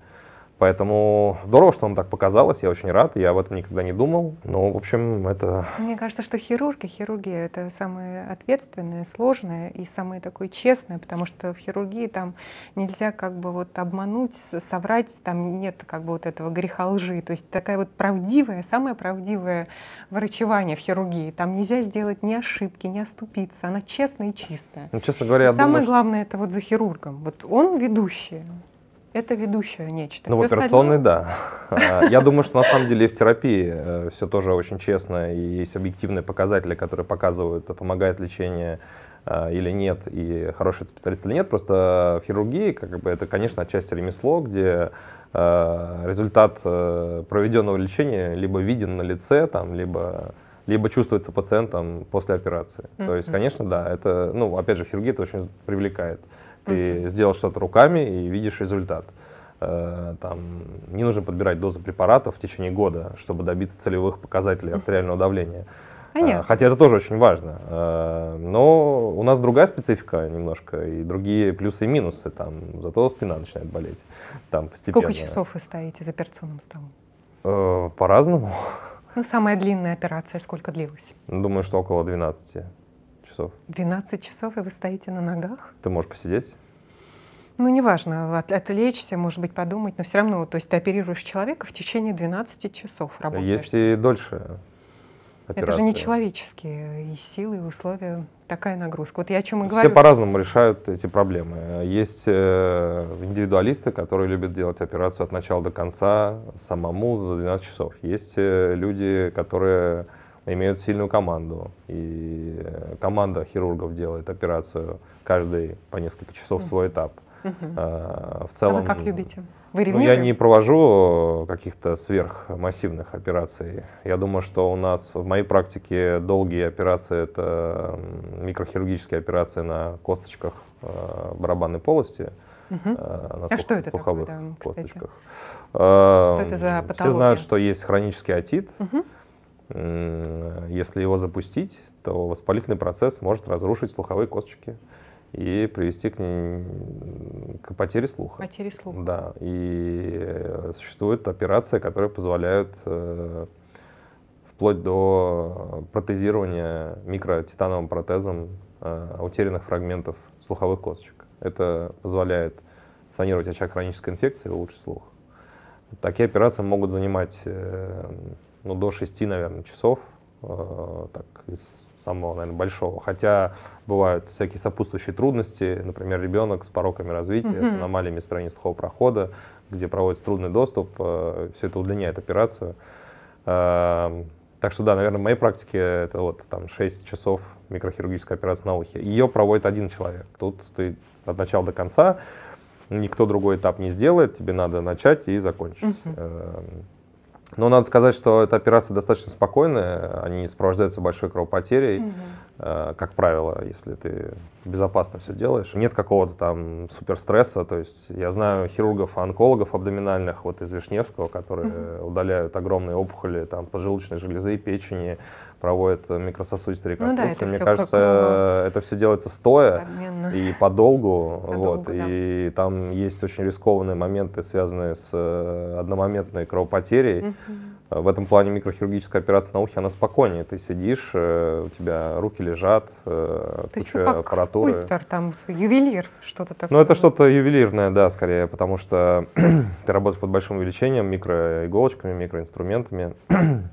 Поэтому здорово, что вам так показалось, я очень рад, я об этом никогда не думал. Но в общем, это... Мне кажется, что хирурги, хирургия — это самое ответственное, сложное и самое такое честное, потому что в хирургии там нельзя как бы вот обмануть, соврать, там нет как бы вот этого греха лжи. То есть такая вот правдивая, самое правдивое врачевание в хирургии. Там нельзя сделать ни ошибки, ни оступиться, она честная и чистая. Ну, честно говоря, и я Самое думаю, главное — это вот за хирургом. Вот он ведущий, это ведущее нечто. Ну, все в операционной, остальное... да. *laughs* А, я думаю, что на самом деле и в терапии э, все тоже очень честно, и есть объективные показатели, которые показывают, а помогает лечение а, или нет, и хороший специалист или нет. Просто в хирургии, как бы, это, конечно, отчасти ремесло, где результат э, проведенного лечения либо виден на лице, там, либо либо чувствуется пациентом после операции. Mm-hmm. То есть, конечно, да, это, ну, опять же, хирургия это очень привлекает. Ты mm-hmm. сделал что-то руками и видишь результат. Э, там, не нужно подбирать дозы препаратов в течение года, чтобы добиться целевых показателей артериального давления. Э, Понятно. Хотя это тоже очень важно. Э, но у нас другая специфика немножко, и другие плюсы и минусы. Там, зато спина начинает болеть там, постепенно. Сколько часов вы стоите за операционным столом? По-разному. Ну, самая длинная операция сколько длилась? Думаю, что около 12 часов. 12 часов, и вы стоите на ногах? Ты можешь посидеть. Ну, неважно, отвлечься, может быть, подумать, но все равно, то есть ты оперируешь человека в течение 12 часов работаешь. Есть и дольше операция. Это же не человеческие и силы, и условия, такая нагрузка. Вот я о чем и говорю. Все по-разному решают эти проблемы. Есть э, индивидуалисты, которые любят делать операцию от начала до конца самому за 12 часов. Есть э, люди, которые имеют сильную команду, и э, команда хирургов делает операцию каждый по несколько часов свой этап. А, в целом, а вы как любите? Вы Ну, я не провожу э, каких-то сверхмассивных операций. Я думаю, что у нас в моей практике долгие операции – это микрохирургические операции на косточках э, барабанной полости. Угу. На а что это слуховых такое, да, косточках. Что это эм, за патология? Все знают, что есть хронический отит. Угу. Если его запустить, то воспалительный процесс может разрушить слуховые косточки и привести к, к потере слуха. Потере слуха. Да. И существует операции, которые позволяют э, вплоть до протезирования микротитановым протезом э, утерянных фрагментов слуховых косточек. Это позволяет санировать очаг хронической инфекции и улучшить слух. Такие операции могут занимать э, ну, до 6, наверное, часов. Э, так, из самого, наверное, большого. Хотя бывают всякие сопутствующие трудности, например, ребенок с пороками развития, mm-hmm. с аномалиями страницевого прохода, где проводится трудный доступ, э, все это удлиняет операцию. Эм, так что да, наверное, в моей практике это вот там 6 часов микрохирургической операции на ухе. Ее проводит один человек. Тут ты от начала до конца, никто другой этап не сделает, тебе надо начать и закончить. Uh-huh. Но надо сказать, что эта операция достаточно спокойная, они не сопровождаются большой кровопотерей, угу. как правило, если ты безопасно все делаешь. Нет какого-то там суперстресса, то есть я знаю хирургов, онкологов абдоминальных, вот из Вишневского, которые угу. удаляют огромные опухоли там поджелудочной железы, печени, проводят микрососудистые реконструкции. Ну, да, Мне кажется, как... это все делается стоя Обменно. и подолгу. подолгу вот, да. И там есть очень рискованные моменты, связанные с э, одномоментной кровопотерей. Угу. В этом плане микрохирургическая операция на ухе, она спокойнее. Ты сидишь, э, у тебя руки лежат, э, То куча есть, ну, как аппаратуры. Скульптор, там ювелир, что-то такое. Ну, это что-то ювелирное, да, скорее, потому что *clears throat* ты работаешь под большим увеличением, микроиголочками, микроинструментами. *clears throat*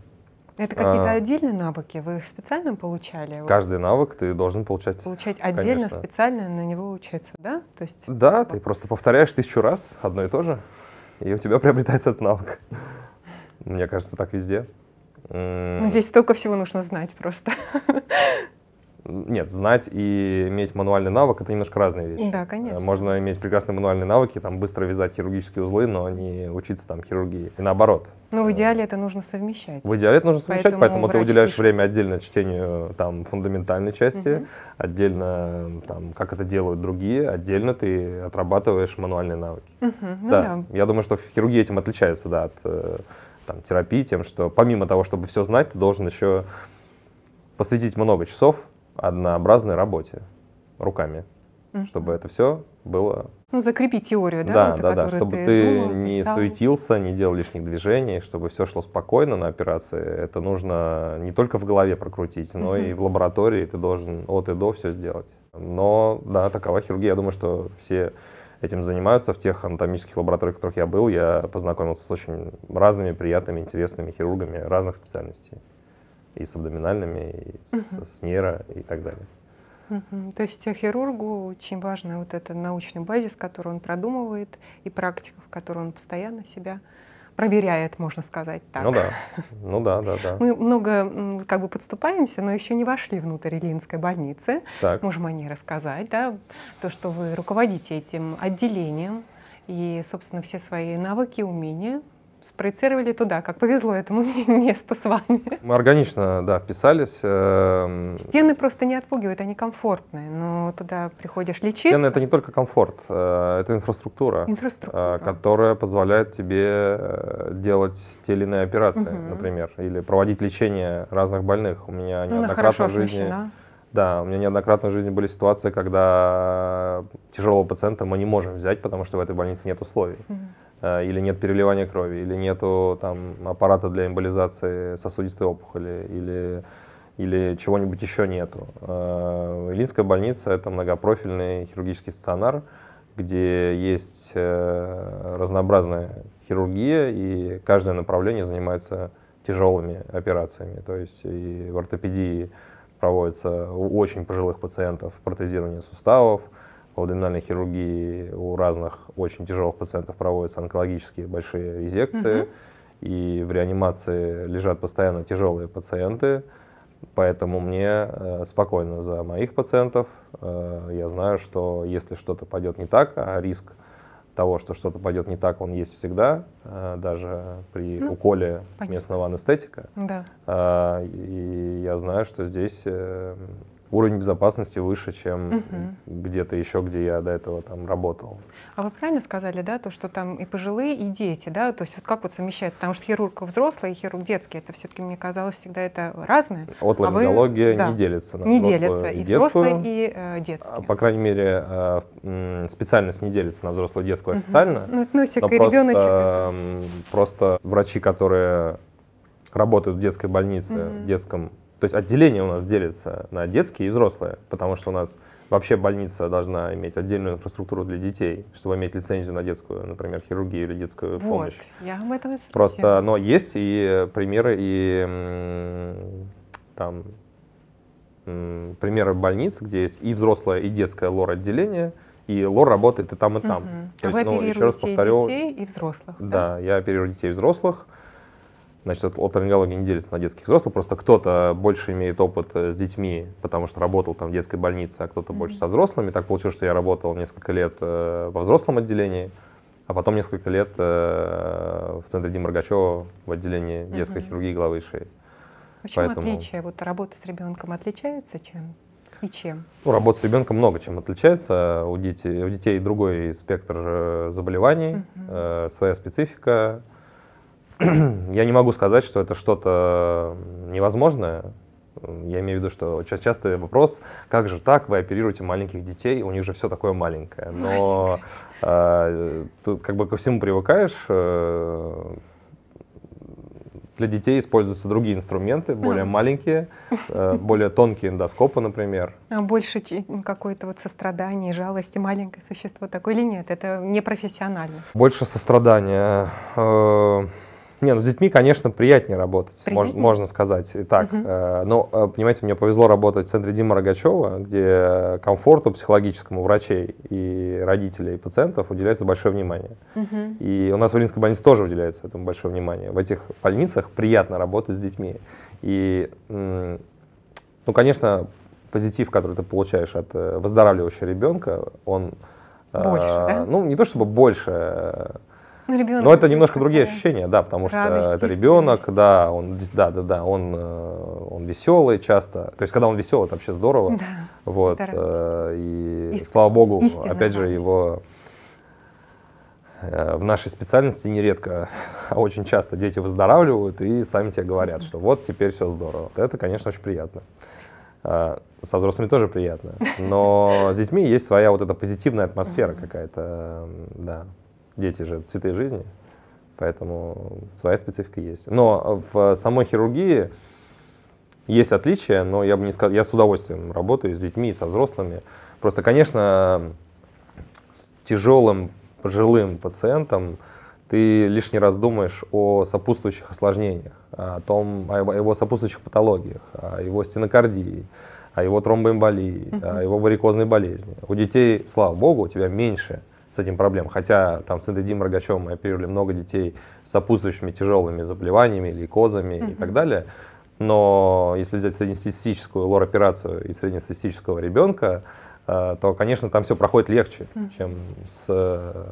Это какие-то а, отдельные навыки? Вы их специально получали? Каждый навык ты должен получать. Получать отдельно, конечно. специально на него учиться, да? То есть, да, вот. ты просто повторяешь тысячу раз одно и то же, и у тебя приобретается этот навык. Мне кажется, так везде. Но здесь столько всего нужно знать просто. Нет, знать и иметь мануальный навык – это немножко разные вещи. Да, конечно. Э, можно иметь прекрасные мануальные навыки, там быстро вязать хирургические узлы, но не учиться там хирургии. И наоборот. Но ну, в э, идеале это нужно совмещать. В идеале это нужно совмещать, поэтому, поэтому ты уделяешь пишет. время отдельно чтению там фундаментальной части, угу. отдельно там как это делают другие, отдельно ты отрабатываешь мануальные навыки. Угу, ну да. да. Я думаю, что хирургии этим отличается, да, от э, там, терапии, тем, что помимо того, чтобы все знать, ты должен еще посвятить много часов однообразной работе руками, mm чтобы это все было... Ну, закрепи теорию, да? Да, вот, да, да, чтобы ты, ты думал, не писал. суетился, не делал лишних движений, чтобы все шло спокойно на операции. Это нужно не только в голове прокрутить, но mm и в лаборатории ты должен от и до все сделать. Но, да, такова хирургия. Я думаю, что все этим занимаются. В тех анатомических лабораториях, в которых я был, я познакомился с очень разными приятными, интересными хирургами разных специальностей и с абдоминальными, и угу. с, с нейро и так далее. Угу. То есть хирургу очень важна вот эта научный базис, который он продумывает, и практика, в которой он постоянно себя проверяет, можно сказать так. Ну да, ну да, да, да. *laughs* Мы много как бы подступаемся, но еще не вошли внутрь Ильинской больницы. Так. Можем о ней рассказать, да, то, что вы руководите этим отделением, и, собственно, все свои навыки, умения спроецировали туда, как повезло этому *laughs* месту с вами. Мы органично, да, вписались. Э, Стены просто не отпугивают, они комфортные, но туда приходишь лечиться. Стены — это не только комфорт, э, это инфраструктура, э, инфраструктура. которая позволяет тебе делать те или иные операции, угу. например, или проводить лечение разных больных. У меня ну, неоднократно в жизни... Да, у меня неоднократно в жизни были ситуации, когда тяжелого пациента мы не можем взять, потому что в этой больнице нет условий. mm Э, или нет переливания крови, или нет там, аппарата для эмболизации сосудистой опухоли, или, или чего-нибудь еще нету. Э, Ильинская больница – это многопрофильный хирургический стационар, где есть э, разнообразная хирургия, и каждое направление занимается тяжелыми операциями. То есть и в ортопедии проводится у очень пожилых пациентов протезирование суставов – в абдоминальной хирургии у разных очень тяжелых пациентов проводятся онкологические большие резекции, угу. и в реанимации лежат постоянно тяжелые пациенты, поэтому мне э, спокойно за моих пациентов. Э, я знаю, что если что-то пойдет не так, а риск того, что что-то пойдет не так, он есть всегда, э, даже при ну, уколе понятно. местного анестетика. Да. И я знаю, что здесь уровень безопасности выше, чем угу. где-то еще, где я до этого там работал. А вы правильно сказали, да, то, что там и пожилые, и дети, да, то есть вот как вот совмещается, потому что хирург взрослый и хирург детский, это все-таки, мне казалось, всегда это разное. Вот а ларингология вы... да. не делится. На не делится, и, и взрослые, и э, детские. А, по крайней мере, э, специальность не делится на взрослую и детскую угу. официально. Ну, ну всякий но просто, ребеночек. Э, просто врачи, которые работают в детской больнице, угу. в детском то есть отделение у нас делится на детские и взрослые, потому что у нас вообще больница должна иметь отдельную инфраструктуру для детей, чтобы иметь лицензию на детскую, например, хирургию или детскую вот, помощь. Я об этом и Просто, но есть и примеры и там примеры больниц, где есть и взрослое, и детское лор-отделение, и лор работает и там, и там. Угу. То есть, Вы ну, еще раз повторю, детей и взрослых. Да, да? я оперирую детей и взрослых значит, оторинологи не делятся на детских и взрослых, просто кто-то больше имеет опыт э, с детьми, потому что работал там в детской больнице, а кто-то mm-hmm. больше со взрослыми. Так получилось, что я работал несколько лет э, во взрослом отделении, а потом несколько лет э, в центре Димы Рогачева в отделении детской mm-hmm. хирургии головы и шеи. Почему Поэтому... отличие? Вот работа с ребенком отличается чем? И чем? Ну, работа с ребенком много чем отличается. У детей, у детей другой спектр заболеваний, mm-hmm. э, своя специфика. *clears throat* я не могу сказать, что это что-то невозможное. Я имею в виду, что часто вопрос, как же так, вы оперируете маленьких детей, у них же все такое маленькое. Но э, тут как бы ко всему привыкаешь, э, для детей используются другие инструменты, более ну. маленькие, э, более тонкие эндоскопы, например. А больше какое-то вот сострадание, жалости, маленькое существо такое или нет? Это профессионально. Больше сострадания. Э, не, ну с детьми, конечно, приятнее работать, приятнее? Мож, можно сказать и так. Угу. но, э, понимаете, мне повезло работать в центре Дима Рогачева, где комфорту психологическому врачей и родителей, и пациентов уделяется большое внимание. Угу. И у нас в Ильинской больнице тоже уделяется этому большое внимание. В этих больницах приятно работать с детьми. И, ну, конечно, позитив, который ты получаешь от э, выздоравливающего ребенка, он... Больше, э, да? Ну, не то чтобы больше ну, ребенок. Но это немножко другие ощущения, да, потому Радость, что это ребенок, да, он, да, да, да, он, э, он веселый часто. То есть, когда он веселый, это вообще здорово. Да, вот. Э, и, и слава богу, истина, опять же, его э, в нашей специальности нередко, а *laughs* очень часто дети выздоравливают и сами тебе говорят, что вот теперь все здорово. Это, конечно, очень приятно. Со взрослыми тоже приятно. *laughs* Но с детьми есть своя вот эта позитивная атмосфера какая-то, да дети же цветы жизни, поэтому своя специфика есть. Но в самой хирургии есть отличия, но я бы не сказал, я с удовольствием работаю с детьми, со взрослыми. Просто, конечно, с тяжелым пожилым пациентом ты лишний раз думаешь о сопутствующих осложнениях, о, том, о его сопутствующих патологиях, о его стенокардии, о его тромбоэмболии, угу. о его варикозной болезни. У детей, слава богу, у тебя меньше – с этим проблем. Хотя там с Эдим Рогачевым мы оперировали много детей с сопутствующими тяжелыми заболеваниями, лейкозами mm-hmm. и так далее. Но если взять среднестатистическую лор-операцию и среднестатистического ребенка, э, то, конечно, там все проходит легче, mm-hmm. чем с, э,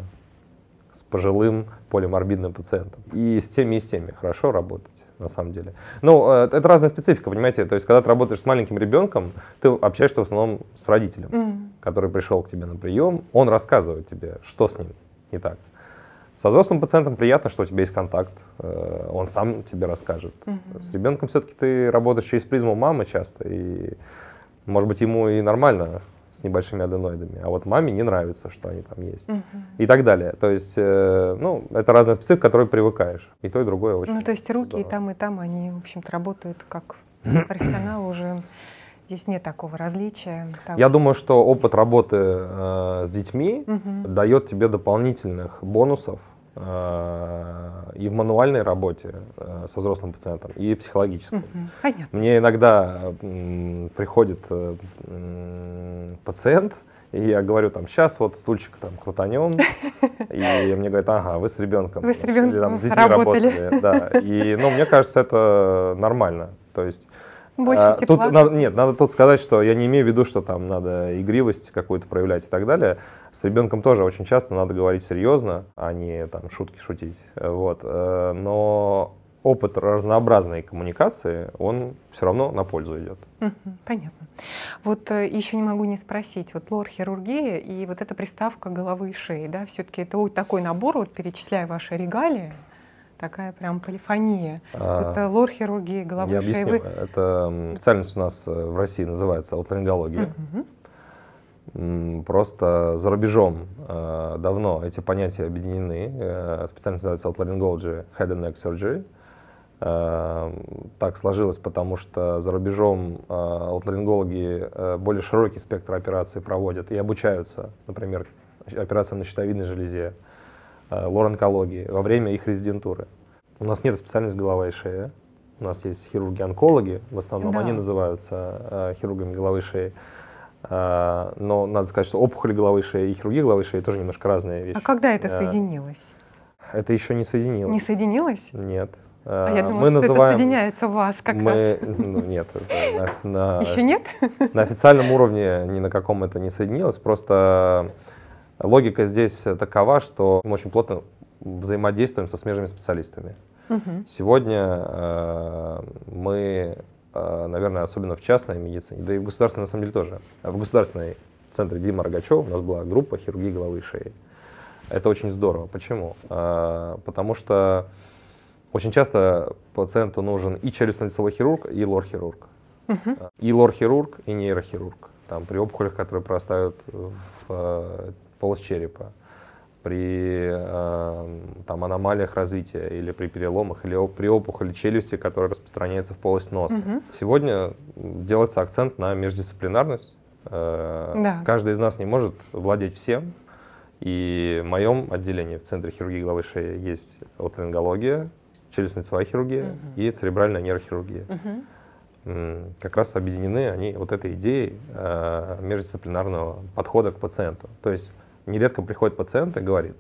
с пожилым полиморбидным пациентом. И с теми, и с теми хорошо работать на самом деле. Ну, э, это разная специфика, понимаете? То есть, когда ты работаешь с маленьким ребенком, ты общаешься в основном с родителем. Mm который пришел к тебе на прием, он рассказывает тебе, что с ним не так. Со взрослым пациентом приятно, что у тебя есть контакт, э, он сам тебе расскажет. Угу. С ребенком все-таки ты работаешь через призму мамы часто, и, может быть, ему и нормально с небольшими аденоидами, а вот маме не нравится, что они там есть. Угу. И так далее. То есть, э, ну, это разная специфика, к которой привыкаешь. И то, и другое ну, очень. Ну, то есть руки здорово. и там, и там, они, в общем-то, работают как *clears throat* профессионал уже Здесь нет такого различия. Того. Я думаю, что опыт работы э, с детьми угу. дает тебе дополнительных бонусов э, и в мануальной работе э, со взрослым пациентом, и психологической. Угу. Мне иногда приходит э, пациент, и я говорю, там, сейчас вот стульчик там крутанем. *laughs* И мне говорят, ага, вы с ребенком. Вы с ребенком Или, там, с детьми работали. работали. Да. И, ну, мне кажется, это нормально. То есть больше а, тепла. Тут надо, нет, надо тут сказать, что я не имею в виду, что там надо игривость какую-то проявлять и так далее. С ребенком тоже очень часто надо говорить серьезно, а не там шутки шутить. Э, вот. Э, но опыт разнообразной коммуникации, он все равно на пользу идет. Понятно. Вот э, еще не могу не спросить, вот лор-хирургия и вот эта приставка головы и шеи, да, все-таки это вот такой набор, вот перечисляя ваши регалии, такая прям полифония. А, это лор хирургии головы я объясню. шеи. Это специальность у нас э, в России называется отларингология. Просто за рубежом э, давно эти понятия объединены. Э, специальность называется Otolaryngology Head and Neck Surgery. Э, так сложилось, потому что за рубежом э, э, более широкий спектр операций проводят и обучаются, например, операция на щитовидной железе, э, лор-онкологии э, во время их резидентуры. У нас нет специальности голова и шея. У нас есть хирурги-онкологи, в основном да. они называются э, хирургами головы и шеи. Э, но надо сказать, что опухоли головы и шеи и хирурги головы и шеи тоже немножко разные вещи. А когда это соединилось? Это еще не соединилось. Не соединилось? Нет. А я думала, мы что называем... это соединяется вас как мы... раз. *laughs* Ну, нет. на... на... Еще нет? На официальном уровне ни на каком это не соединилось. Просто Логика здесь э, такова, что мы очень плотно взаимодействуем со смежными специалистами. Угу. Сегодня э, мы, э, наверное, особенно в частной медицине, да и в государственной на самом деле тоже, в государственной центре Дима Рогачева у нас была группа хирургии головы и шеи. Это очень здорово. Почему? Э, потому что очень часто пациенту нужен и челюстно-лицевой хирург, и лор-хирург. Угу. И лор-хирург, и нейрохирург. Там при опухолях, которые простают в э, полость черепа, при э, там, аномалиях развития или при переломах, или при опухоли челюсти, которая распространяется в полость носа. Угу. Сегодня делается акцент на междисциплинарность. Э, да. Каждый из нас не может владеть всем. И в моем отделении в Центре хирургии головы шеи есть оторингология, челюстно-лицевая хирургия угу. и церебральная нейрохирургия. Угу. Как раз объединены они вот этой идеей э, междисциплинарного подхода к пациенту. То есть нередко приходит пациент и говорит,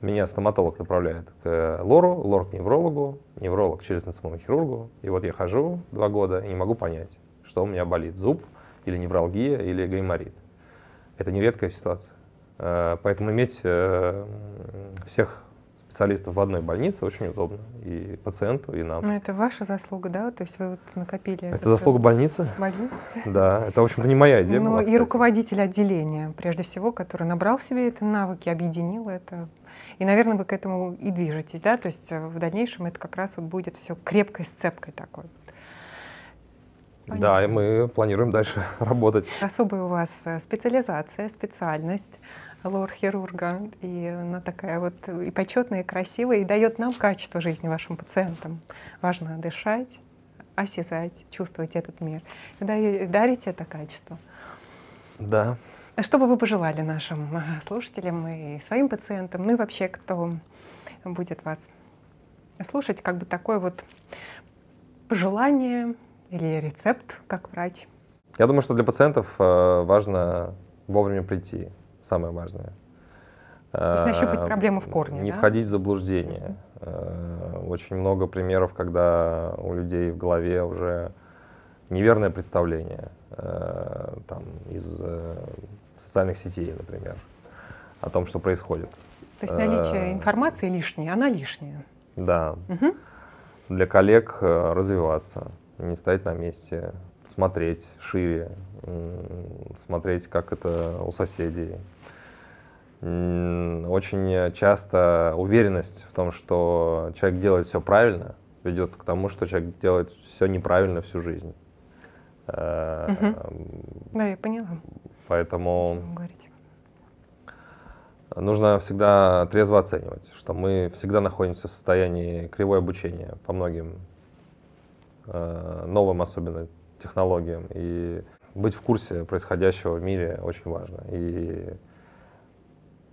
меня стоматолог направляет к лору, лор к неврологу, невролог через национальному хирургу. И вот я хожу два года и не могу понять, что у меня болит, зуб или невралгия или гайморит. Это нередкая ситуация. Э, поэтому иметь э, всех специалистов в одной больнице очень удобно и пациенту, и нам. Но ну, это ваша заслуга, да? То есть вы вот накопили... Это, это заслуга больницы? Больницы. Да, это, в общем-то, не моя идея Ну была, и кстати. руководитель отделения, прежде всего, который набрал в себе это навыки, объединил это. И, наверное, вы к этому и движетесь, да? То есть э, в дальнейшем это как раз вот будет все крепкой сцепкой такой. Понятно. Да, и мы планируем дальше *laughs* работать. Особая у вас э, специализация, специальность лор-хирурга. И она такая вот и почетная, и красивая, и дает нам качество жизни вашим пациентам. Важно дышать, осязать, чувствовать этот мир. И дарите это качество. Да. Что бы вы пожелали нашим а, слушателям и своим пациентам, ну и вообще, кто будет вас слушать, как бы такое вот пожелание или рецепт, как врач? Я думаю, что для пациентов э, важно вовремя прийти самое важное. То есть нащупать э, проблему в корне. Не да? входить в заблуждение. Э, очень много примеров, когда у людей в голове уже неверное представление э, там, из социальных сетей, например, о том, что происходит. То есть наличие информации лишнее, она лишняя. Да. Угу. Для коллег развиваться, не стоять на месте, смотреть шире, смотреть, как это у соседей, очень часто уверенность в том, что человек делает все правильно, ведет к тому, что человек делает все неправильно всю жизнь. Угу. Да, я поняла. Поэтому нужно всегда трезво оценивать, что мы всегда находимся в состоянии кривой обучения по многим э, новым особенно технологиям. И быть в курсе происходящего в мире очень важно. И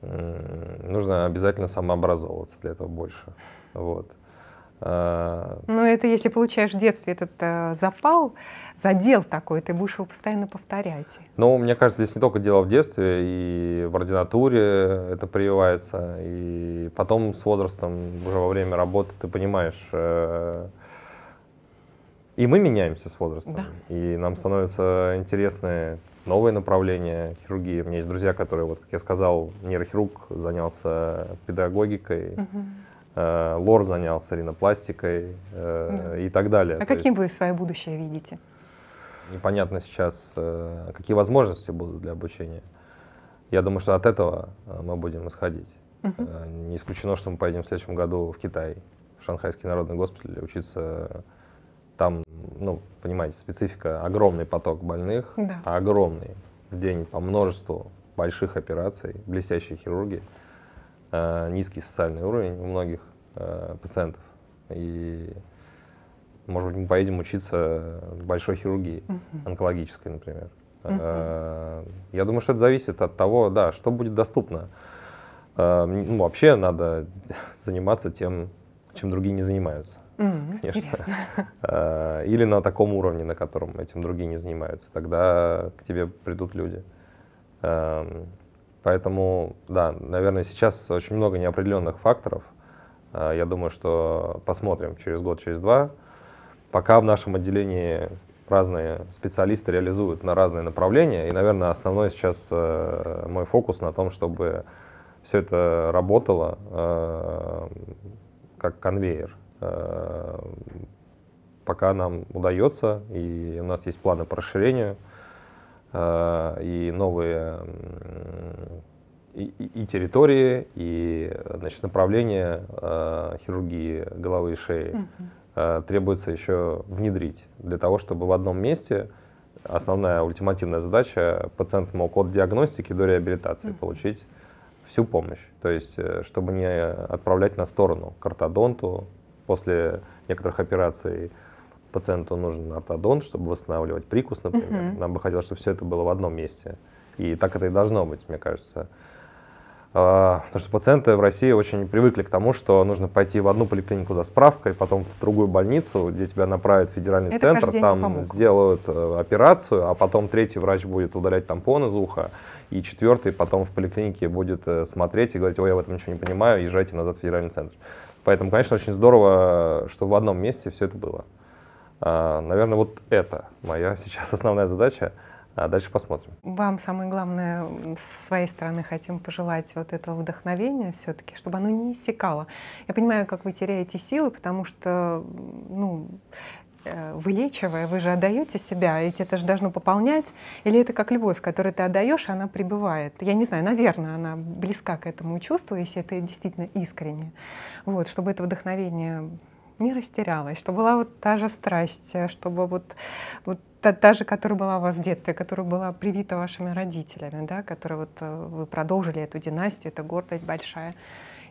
нужно обязательно самообразовываться для этого больше. Вот. А, ну, это если получаешь в детстве этот э, запал, задел такой, ты будешь его постоянно повторять. Ну, мне кажется, здесь не только дело в детстве, и в ординатуре это прививается, и потом с возрастом, уже во время работы, ты понимаешь, э, и мы меняемся с возрастом, да. и нам становятся интересные новые направления хирургии. У меня есть друзья, которые, вот, как я сказал, нейрохирург занялся педагогикой, угу. лор занялся ринопластикой да. Э, и так далее. А каким есть... вы свое будущее видите? Непонятно сейчас, э, какие возможности будут для обучения. Я думаю, что от этого мы будем исходить. Угу. Не исключено, что мы поедем в следующем году в Китай, в Шанхайский народный госпиталь, учиться там, ну, понимаете, специфика, огромный поток больных, да. огромный в день по множеству больших операций, блестящей хирургии, э, низкий социальный уровень у многих э, пациентов. И, может быть, мы поедем учиться большой хирургии, угу. онкологической, например. Угу. Я думаю, что это зависит от того, да, что будет доступно. Ну, вообще надо *laughs* заниматься тем, чем другие не занимаются. Mm-hmm, конечно. Интересно. *laughs* А, или на таком уровне, на котором этим другие не занимаются. Тогда к тебе придут люди. Эм, поэтому, да, наверное, сейчас очень много неопределенных факторов. Э, я думаю, что посмотрим через год, через два. Пока в нашем отделении разные специалисты реализуют на разные направления. И, наверное, основной сейчас э, мой фокус на том, чтобы все это работало э, как конвейер Э, пока нам удается, и у нас есть планы по расширению, э, и новые и, и территории, и значит, направления э, хирургии головы и шеи требуется еще внедрить для того, чтобы в одном месте основная ультимативная задача пациент мог от диагностики до реабилитации получить всю помощь. То есть, чтобы не отправлять на сторону к ортодонту, после некоторых операций пациенту нужен ортодонт, чтобы восстанавливать прикус, например. Угу. Нам бы хотелось, чтобы все это было в одном месте. И так это и должно быть, мне кажется. А, потому что пациенты в России очень привыкли к тому, что нужно пойти в одну поликлинику за справкой, потом в другую больницу, где тебя направят в федеральный Это центр, там сделают э, операцию, а потом третий врач будет удалять тампон из уха, и четвертый потом в поликлинике будет э, смотреть и говорить, ой, я в этом ничего не понимаю, езжайте назад в федеральный центр. Поэтому, конечно, очень здорово, что в одном месте все это было. А, наверное, вот это моя сейчас *laughs* основная задача. А дальше посмотрим. Вам самое главное с своей стороны хотим пожелать вот этого вдохновения все-таки, чтобы оно не иссякало. Я понимаю, как вы теряете силы, потому что ну, Э, вылечивая, вы же отдаете себя, ведь это же должно пополнять, или это как любовь, которую ты отдаешь, она пребывает. Я не знаю, наверное, она близка к этому чувству, если это действительно искренне. Вот, чтобы это вдохновение не растерялось, чтобы была вот та же страсть, э, чтобы вот, вот та, та же, которая была у вас в детстве, которая была привита вашими родителями, да, которая вот э, вы продолжили эту династию, это гордость большая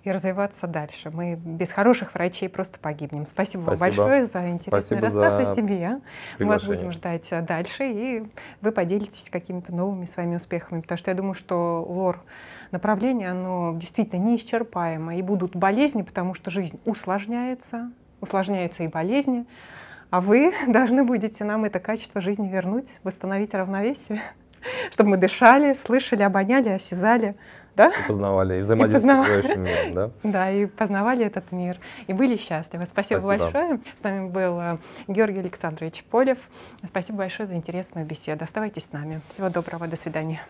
и развиваться дальше. Мы без хороших врачей просто погибнем. Спасибо, Спасибо. вам большое за интересный Спасибо рассказ за о себе. Мы вас будем ждать э, дальше, и вы поделитесь какими-то новыми своими успехами, потому что я думаю, что лор направление, оно действительно неисчерпаемо, и будут болезни, потому что жизнь усложняется, усложняются и болезни, а вы *laughs* должны будете нам это качество жизни вернуть, восстановить равновесие, *laughs* чтобы мы дышали, слышали, обоняли, осязали, да? И познавали, и взаимодействовали с миром, да? Да, и познавали этот мир, и были счастливы. Спасибо, Спасибо. большое. С нами был э, Георгий Александрович Полев. Спасибо большое за интересную беседу. Оставайтесь с нами. Всего доброго, до свидания.